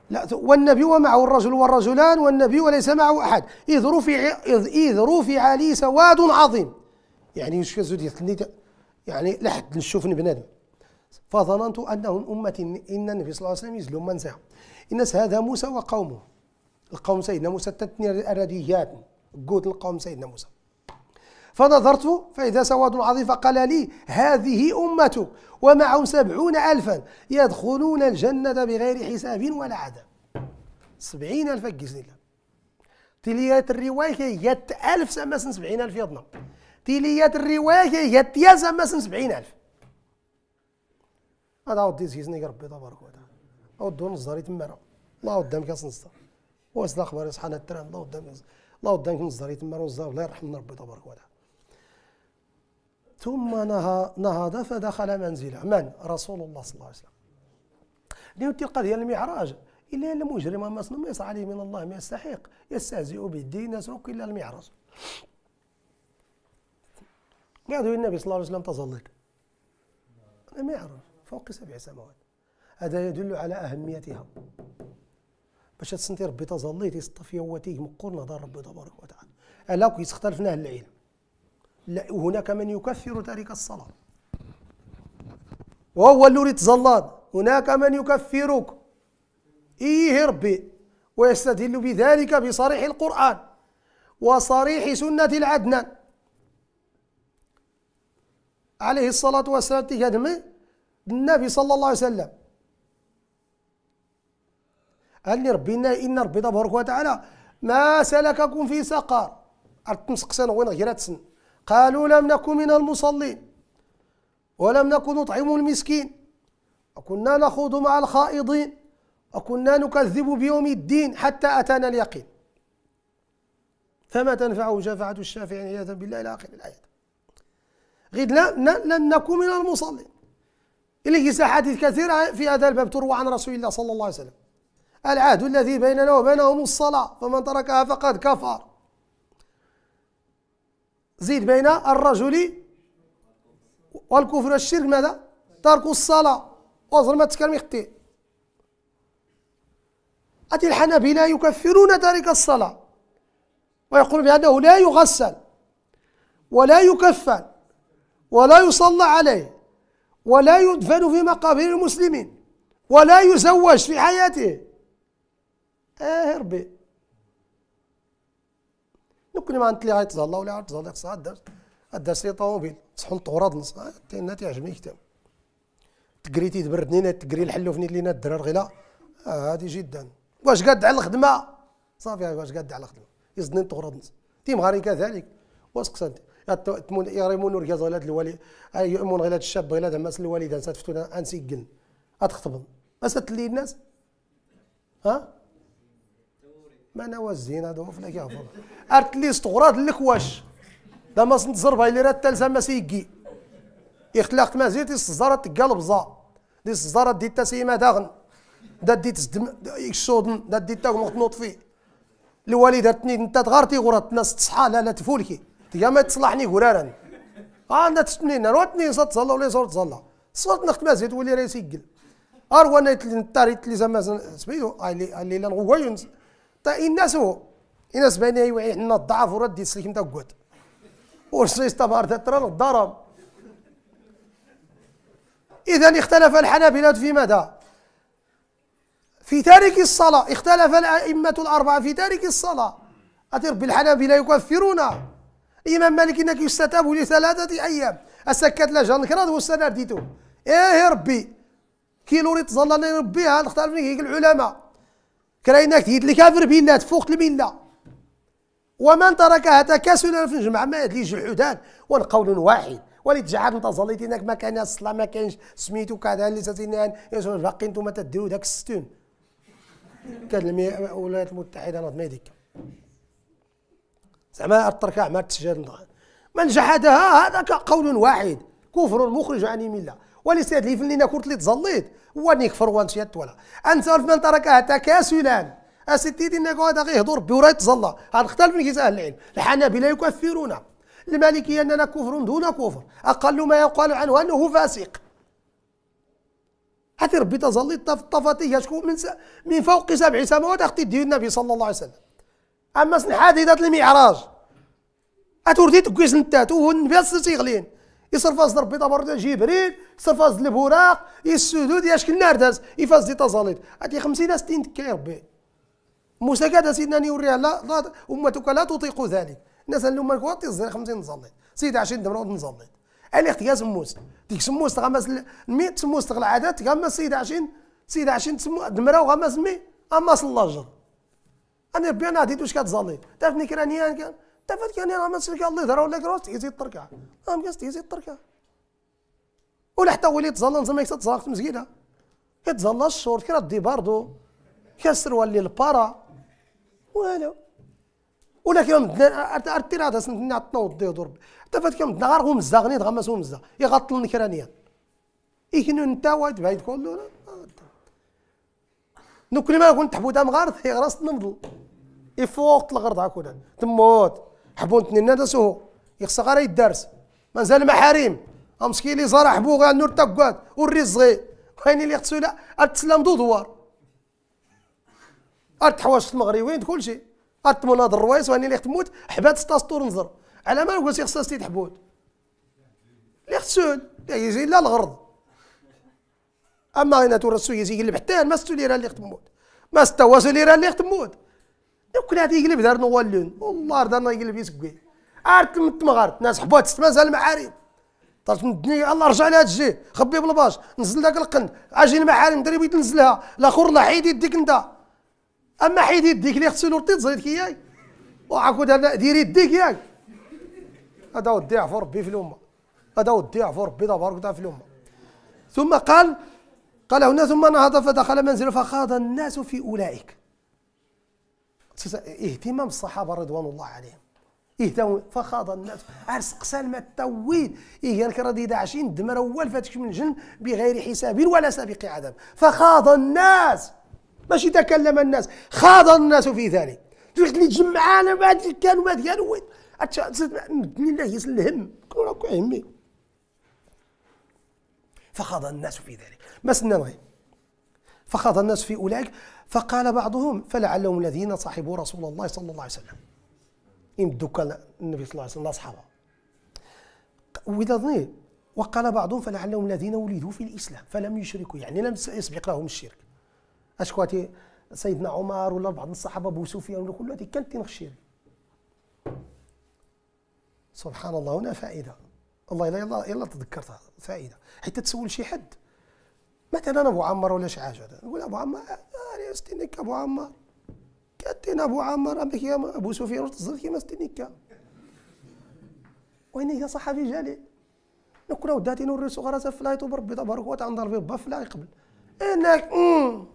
لا والنبي ومعه الرجل والرجلان والنبي وليس معه احد اذ رفع اذ رفع لي سواد عظيم يعني واش كزود يعني لحد نشوفني بنادم فظننت انهم امه ان النبي صلى الله عليه وسلم يزلم من ساهم الناس هذا موسى وقومه القوم سيدنا موسى تتني الرديات قوت القوم سيدنا موسى فنظرت فإذا سواد عظيم فقال لي هذه أمة ومعهم سبعون ألفا يدخلون الجنة بغير حساب ولا عذاب سبعين ألف قيس تليات الرواية يت ألف سماسن سبعين ألف يضنا تيليات الروايه هي تيازا مثلا 70000 هذا عاود ديز ربي تبارك وتعالى عاود دور نزاري تما الله قدامك يا نزار واس الاخبار يصحانا التران الله قدامك الله قدامك نزاري تما ونزار الله يرحمنا ربي تبارك وتعالى ثم نهض فدخل منزله من رسول الله صلى الله عليه وسلم لأن تلقى ديال المعراج إلا المجرم ما يصنع عليه من الله ما يستحق يستهزئ به الدين يسرق إلا المعراج قعدوا النبي صلى الله عليه وسلم تظلل هذا يعرف فوق سبع سماوات هذا يدل على أهميتها باش تسنتي ربي تظلي تيصطفي هو تيمقر نظر ربي تبارك وتعالى ألا اهل العلم لا هناك من يكفر تارك الصلاة وهو اللي يتزلط هناك من يكفرك إيه ربي ويستدل بذلك بصريح القرآن وصريح سنة العدنان عليه الصلاة والسلام تقدمه النبي صلى الله عليه وسلم قال لي ربي إن ربي تبارك وتعالى ما سلككم في سقر سقسان وين غيرات تسن قالوا لم نكن من المصلين ولم نكن نطعم المسكين وكنا نخوض مع الخائضين وكنا نكذب بيوم الدين حتى أتانا اليقين فما تنفعه شفاعة الشافعين عياذا بالله إلى آخر الآيات غير لن نكون من المصلين إليه أحاديث كثيرة في هذا الباب تروى عن رسول الله صلى الله عليه وسلم العهد الذي بيننا وبينهم الصلاة فمن تركها فقد كفر زيد بين الرجل والكفر والشرك ماذا ترك الصلاة وصل ما تكلم أتي الحنابلة يكفرون تارك الصلاة ويقول بأنه لا يغسل ولا يكفن ولا يصلى عليه ولا يدفن في مقابر المسلمين ولا يزوج في حياته اه ربي نكون ما نتلي غير الله ولا عاد تهلا خصها الدرس الدرس لي طوموبيل صحون طوراد نص آه، تينا تعجبني كتاب تقريتي تبردني تقري الحلوفني لينا الدرار غيلا آه، هادي آه جدا واش قاد على الخدمه صافي واش قاد على الخدمه يزدني طوراد نص تيم غاري كذلك واسقسنت يريمون ورقاز غلاد الوالي اي يؤمن غلاد الشاب غلاد ماس الوالدة نسات فتونا انسيقن اتخطبن اسات لي الناس ها ما انا وزين هذا في لك يعفر ارت لي استغراد لك واش دا ما زربا اللي راه التلسا ما سيقي اختلاقت ما زيت الزرات قلب زا دي الزارة دي تسيما داغن دا ديت تزدم يكشودن دا ديتا مخنوط فيه الوالدة تني انت تغارتي غرات الناس تصحى لا لا تفولكي ما تصلحني قرارا اه انا تشتنين انا واتني صوت تصلى ولا صوت تصلى صوت نخت زيد ولي راه يسجل اروى انا تاري تلي زعما سميتو اللي اللي لا نغوين تا الناس هو الناس بان يوعي إيه، عندنا الضعف وردي سليك انت قوات ورسيس تبارك ترى الضرب اذا اختلف الحنابلة في مدى في تارك الصلاة اختلف الأئمة الأربعة في تارك الصلاة أتر بالحنابلة يكفرون الامام مالك انك يستتاب لثلاثه ايام أسكت لا جان كراد والسنه ديتو ايه ربي كيلوري تظل ربي ها نختار فيك العلماء كرايناك تهيد كافر بينات فوق المله ومن تركها تكاسلا في الجمعه ما يدليش جحودان والقول واحد ولتجعل انت ظليت انك ما كان الصلاه ما كانش سميتو كذا اللي تتينان باقي انتم تديروا داك الستون كان ولايات المتحده ما يديك زعما التركاع ما تسجد من جحدها هذا قول واحد كفر مخرج عن المله ولساد لي فلنينا كرت اللي تزليت اللي كفر وانت ولا انت من تركها تكاسلا اسيتي دينا قاعد غير يهضر ربي وراه يتزلى هذا اختلف من اهل العلم الحنابله يكفرون المالكيه اننا كفر دون كفر اقل ما يقال عنه انه فاسق حتى ربي تظلت الطفاتيه شكون من من فوق سبع سماوات اختي ديال النبي صلى الله عليه وسلم اما سن حادثه المعراج اتوردي تكويس نتات نتاتو النبي يصرف يصرفاز ربي تبارك جبريل يصرف صرفاز البوراق يسودود ياش كنا رداز يفاز دي تزاليط هادي 50 60 دكا ربي موسى قال سيدنا نوري لا امتك لا تطيق ذلك الناس اللي هما الكوات تيزري 50 نزليط سيدي 20 درهم نزليط علي اختي سموس ديك سموس تغمس مي سموس تغلى عادات تغمس سيدي 20 سيدي 20 دمره وغمس مي اما صلاجر انا ربي انا عطيتو شكون تزالي تعرف نكرانيان كان تعرف كان انا ما نسلك الله ذرا ولا كروست يزيد تركع ام مقاس يزيد تركع ولا حتى وليت تزال زعما يكسر تزاقت مسكينه كتزال الشور كرا دي باردو كسر ولي البارا والو ولا كيما ارتي راه سنتنا تنوض دي ضرب حتى كيوم كيما مدنا غير غمزه غني تغمس غمزه يغطل نكرانيان يكنو نتا وايد بعيد كله نو كل ما كنت حبوده مغارت هي غراس نمضل يفوق الغرض هاكونا تموت حبون تنين ناس هو يخص غير يدرس مازال محاريم امسكي لي زرع غير نور تاكوات والرزغي صغير وين اللي خصو لا تسلم دو دوار حواش المغربيين كلشي ارتمناض الرويس واني اللي تموت حبات 16 طور نزر على ما نقول خصها ستي تحبوت اللي خصو يجي لا الغرض اما غينا تورسو يجي يقلب حتى ما ستو اللي اللي تموت ما ستواش اللي اللي تموت دوكلات يقلب دار نوالون والله دارنا يقلب يسكي عارت لمت مغارت ناس حبات مازال معاريب طاش الدنيا الله رجع لها تجي خبي بالباش نزل داك القند اجي المحارم دري بغيت نزلها الاخر الله حيد يديك انت اما حيد يديك اللي خصو نورتي تزيدك كياي وعاكود هذا ديري يديك ياك هذا ودي عفو ربي في الامه هذا ودي عفو ربي تبارك في الامه ثم قال قال هنا ثم نهض فدخل منزله فخاض الناس في اولئك اهتمام الصحابه رضوان الله عليهم اهتموا فخاض الناس عرس ما التويد إيه قال راضي داعشين دمر اول فاتك من الجن بغير حساب ولا سابق عذاب فخاض الناس ماشي تكلم الناس خاض الناس في ذلك درت لي جمعانا ما ادري كان وما كانوا مدني الله يسلم الهم كون راكو فخاض الناس في ذلك ما سنا فخاض الناس في اولئك فقال بعضهم فلعلهم الذين صاحبوا رسول الله صلى الله عليه وسلم يمدوا كان النبي صلى الله عليه وسلم اصحابه وإذا وقال بعضهم فلعلهم الذين ولدوا في الاسلام فلم يشركوا يعني لم يسبق لهم الشرك اشكواتي سيدنا عمر ولا بعض الصحابه ابو سفيان وكل كل هذه كانت تنخشير سبحان الله هنا فائده والله يلا يلا تذكرتها فائده حتى تسول شي حد مثلا انا ابو عمر ولا شي حاجه نقول ابو عمر يا آه، ستينيكا ابو عمر كاتين ابو عمار ابو سفيان تزرت كيما ستينيكا وين هي صحفي جالي له وداتي نوري صغار فلايت وبربي تبارك وتعالى نضرب با فلاي قبل انك امم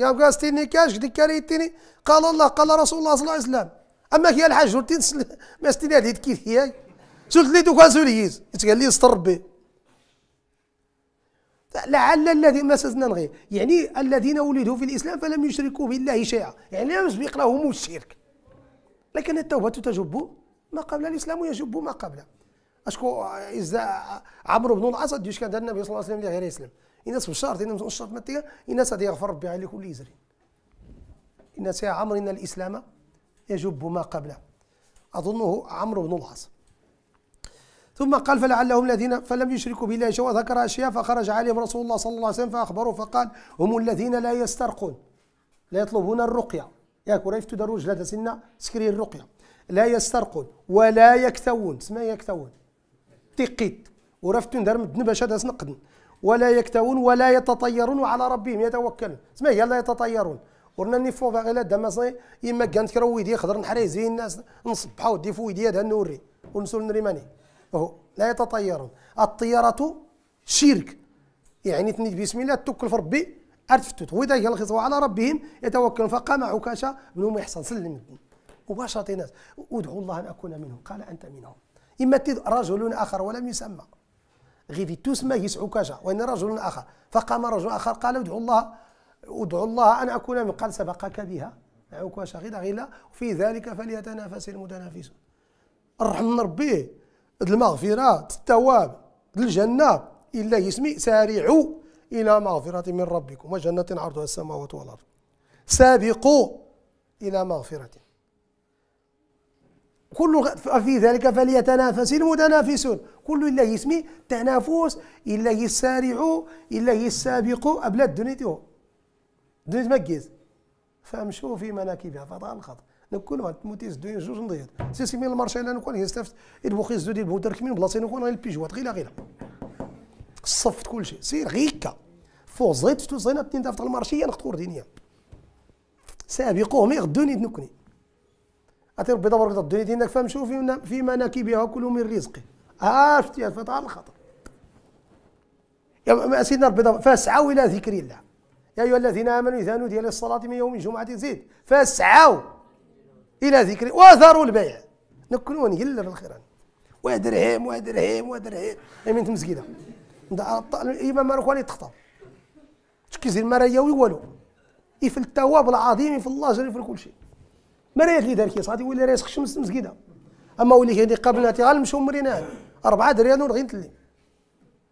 قال ستيني كاش شديك كاريتيني قال الله قال رسول الله صلى الله عليه وسلم اما هي الحاج ولتي ما ستيني هذه كي هي سولت لي دوكا سوليز لي استر ربي لعل الذي مسسنا الغير يعني الذين ولدوا في الإسلام فلم يشركوا بالله شيئا يعني لم يسبق لهم الشرك لكن التوبة تجب ما قبل الإسلام يجب ما قبله أشكو إذا عمرو بن العاص ديش كان النبي صلى الله عليه وسلم غير يسلم الناس بالشرط الناس بالشرط متى الناس غادي يغفر ربي على كل إزر الناس يا عمرو إن الإسلام يجب ما قبله أظنه عمرو بن العاص ثم قال فلعلهم الذين فلم يشركوا بالله شيئا وذكر أشياء فخرج عليهم رسول الله صلى الله عليه وسلم فأخبروه فقال هم الذين لا يسترقون لا يطلبون الرقية يا كريف تدروا جلادة سنة سكري الرقية لا يسترقون ولا يكتوون اسمها يكتوون تقيت ورفت دار مدن باش هذا ولا يكتوون ولا يتطيرون وعلى ربهم يتوكلون اسمها لا يتطيرون ورنا نيفو غير دما اما كانت كرويدي خضر نحري زين الناس نصبحوا ديفو يدي هذا نوري ونسول نريماني وهو لا يتطيرون الطيارة شرك يعني تنيت بسم الله توكل في ربي ارتفتت وذاك يلخصوا على ربهم يتوكلون فقام عكاشة بن محصن سلم مباشرة الناس ادعوا الله ان اكون منهم قال انت منهم اما رجل اخر ولم يسمى غير في تسمى يسع عكاشة وان رجل اخر فقام رجل اخر قال ادعوا الله ادعوا الله ان اكون من قال سبقك بها عكاشة غير غير وفي ذلك فليتنافس المتنافسون الرحمن ربي المغفرة التواب الجنة إلا يسمي سارعوا إلى مغفرة من ربكم وجنة عرضها السماوات والأرض سابقوا إلى مغفرة كل في ذلك فليتنافس المتنافسون كل إلا يسمي تنافس إلا يسارعوا إلا يسابقوا أبلاد الدنيا دنيت تمكز فامشوا في مناكبها فضاء الخطر نكون عند موتيز دوين جوج نضيض سي سي من المارشي انا هي ستافت يدبوخي زود ديال بودر كمين بلاصه نكون غير البيجوات غير غير صفت كل شيء سير غيكا فو زيت تو زينا تنين دافت انا نخطور دينيا سابقوهم ما يغدوني نكني عطي ربي تبارك الدنيا دينك فهم شوف في مناكبها كل من رزقه عرفت يا فتاة الخطر يا سيدنا ربي فاسعوا الى ذكر الله يا ايها الذين امنوا اذا نودي للصلاه من يوم الجمعه زيد فاسعوا الى ذكر واثروا البيع نكونوا نقلر الخيران ودرهم ودرهم ودرهم امين تمسكيده الامام مالك ولي تشكي زين ما يوي والو في التواب العظيم في الله جري في كل شيء ما لي دارك صادي ولا راسخ شمس المسكيده اما ولي اللي قبلنا تي غنمشيو مريناه اربعه دريال ورغين تلي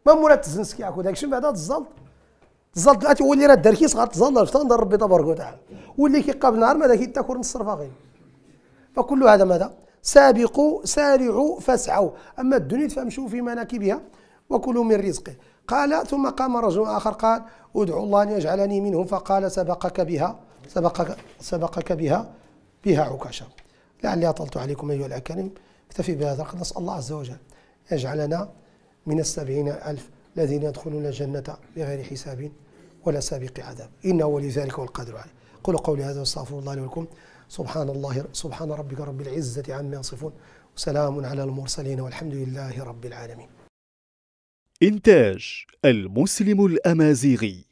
ما مولا تزنسك كي عكو من بعد تزلط تزلط دلاتي ولي راه داركي صغار تزلط ربي تبارك وتعالى واللي قبل نهار ما داك تاكل نص غير فكل هذا ماذا سابقوا سارعوا فاسعوا أما الدنيا فامشوا في مناكبها وكلوا من رزقه قال ثم قام رجل آخر قال ادعو الله أن يجعلني منهم فقال سبقك بها سبقك, سبقك بها بها عكاشة لعلي أطلت عليكم أيها الأكارم اكتفي بهذا القدر نسأل الله عز وجل يجعلنا من السبعين ألف الذين يدخلون الجنة بغير حساب ولا سابق عذاب إنه ولذلك والقدر عليه قولوا قولي هذا واستغفر الله لي ولكم سبحان الله سبحان ربك رب العزة عما يصفون وسلام على المرسلين والحمد لله رب العالمين إنتاج المسلم الأمازيغي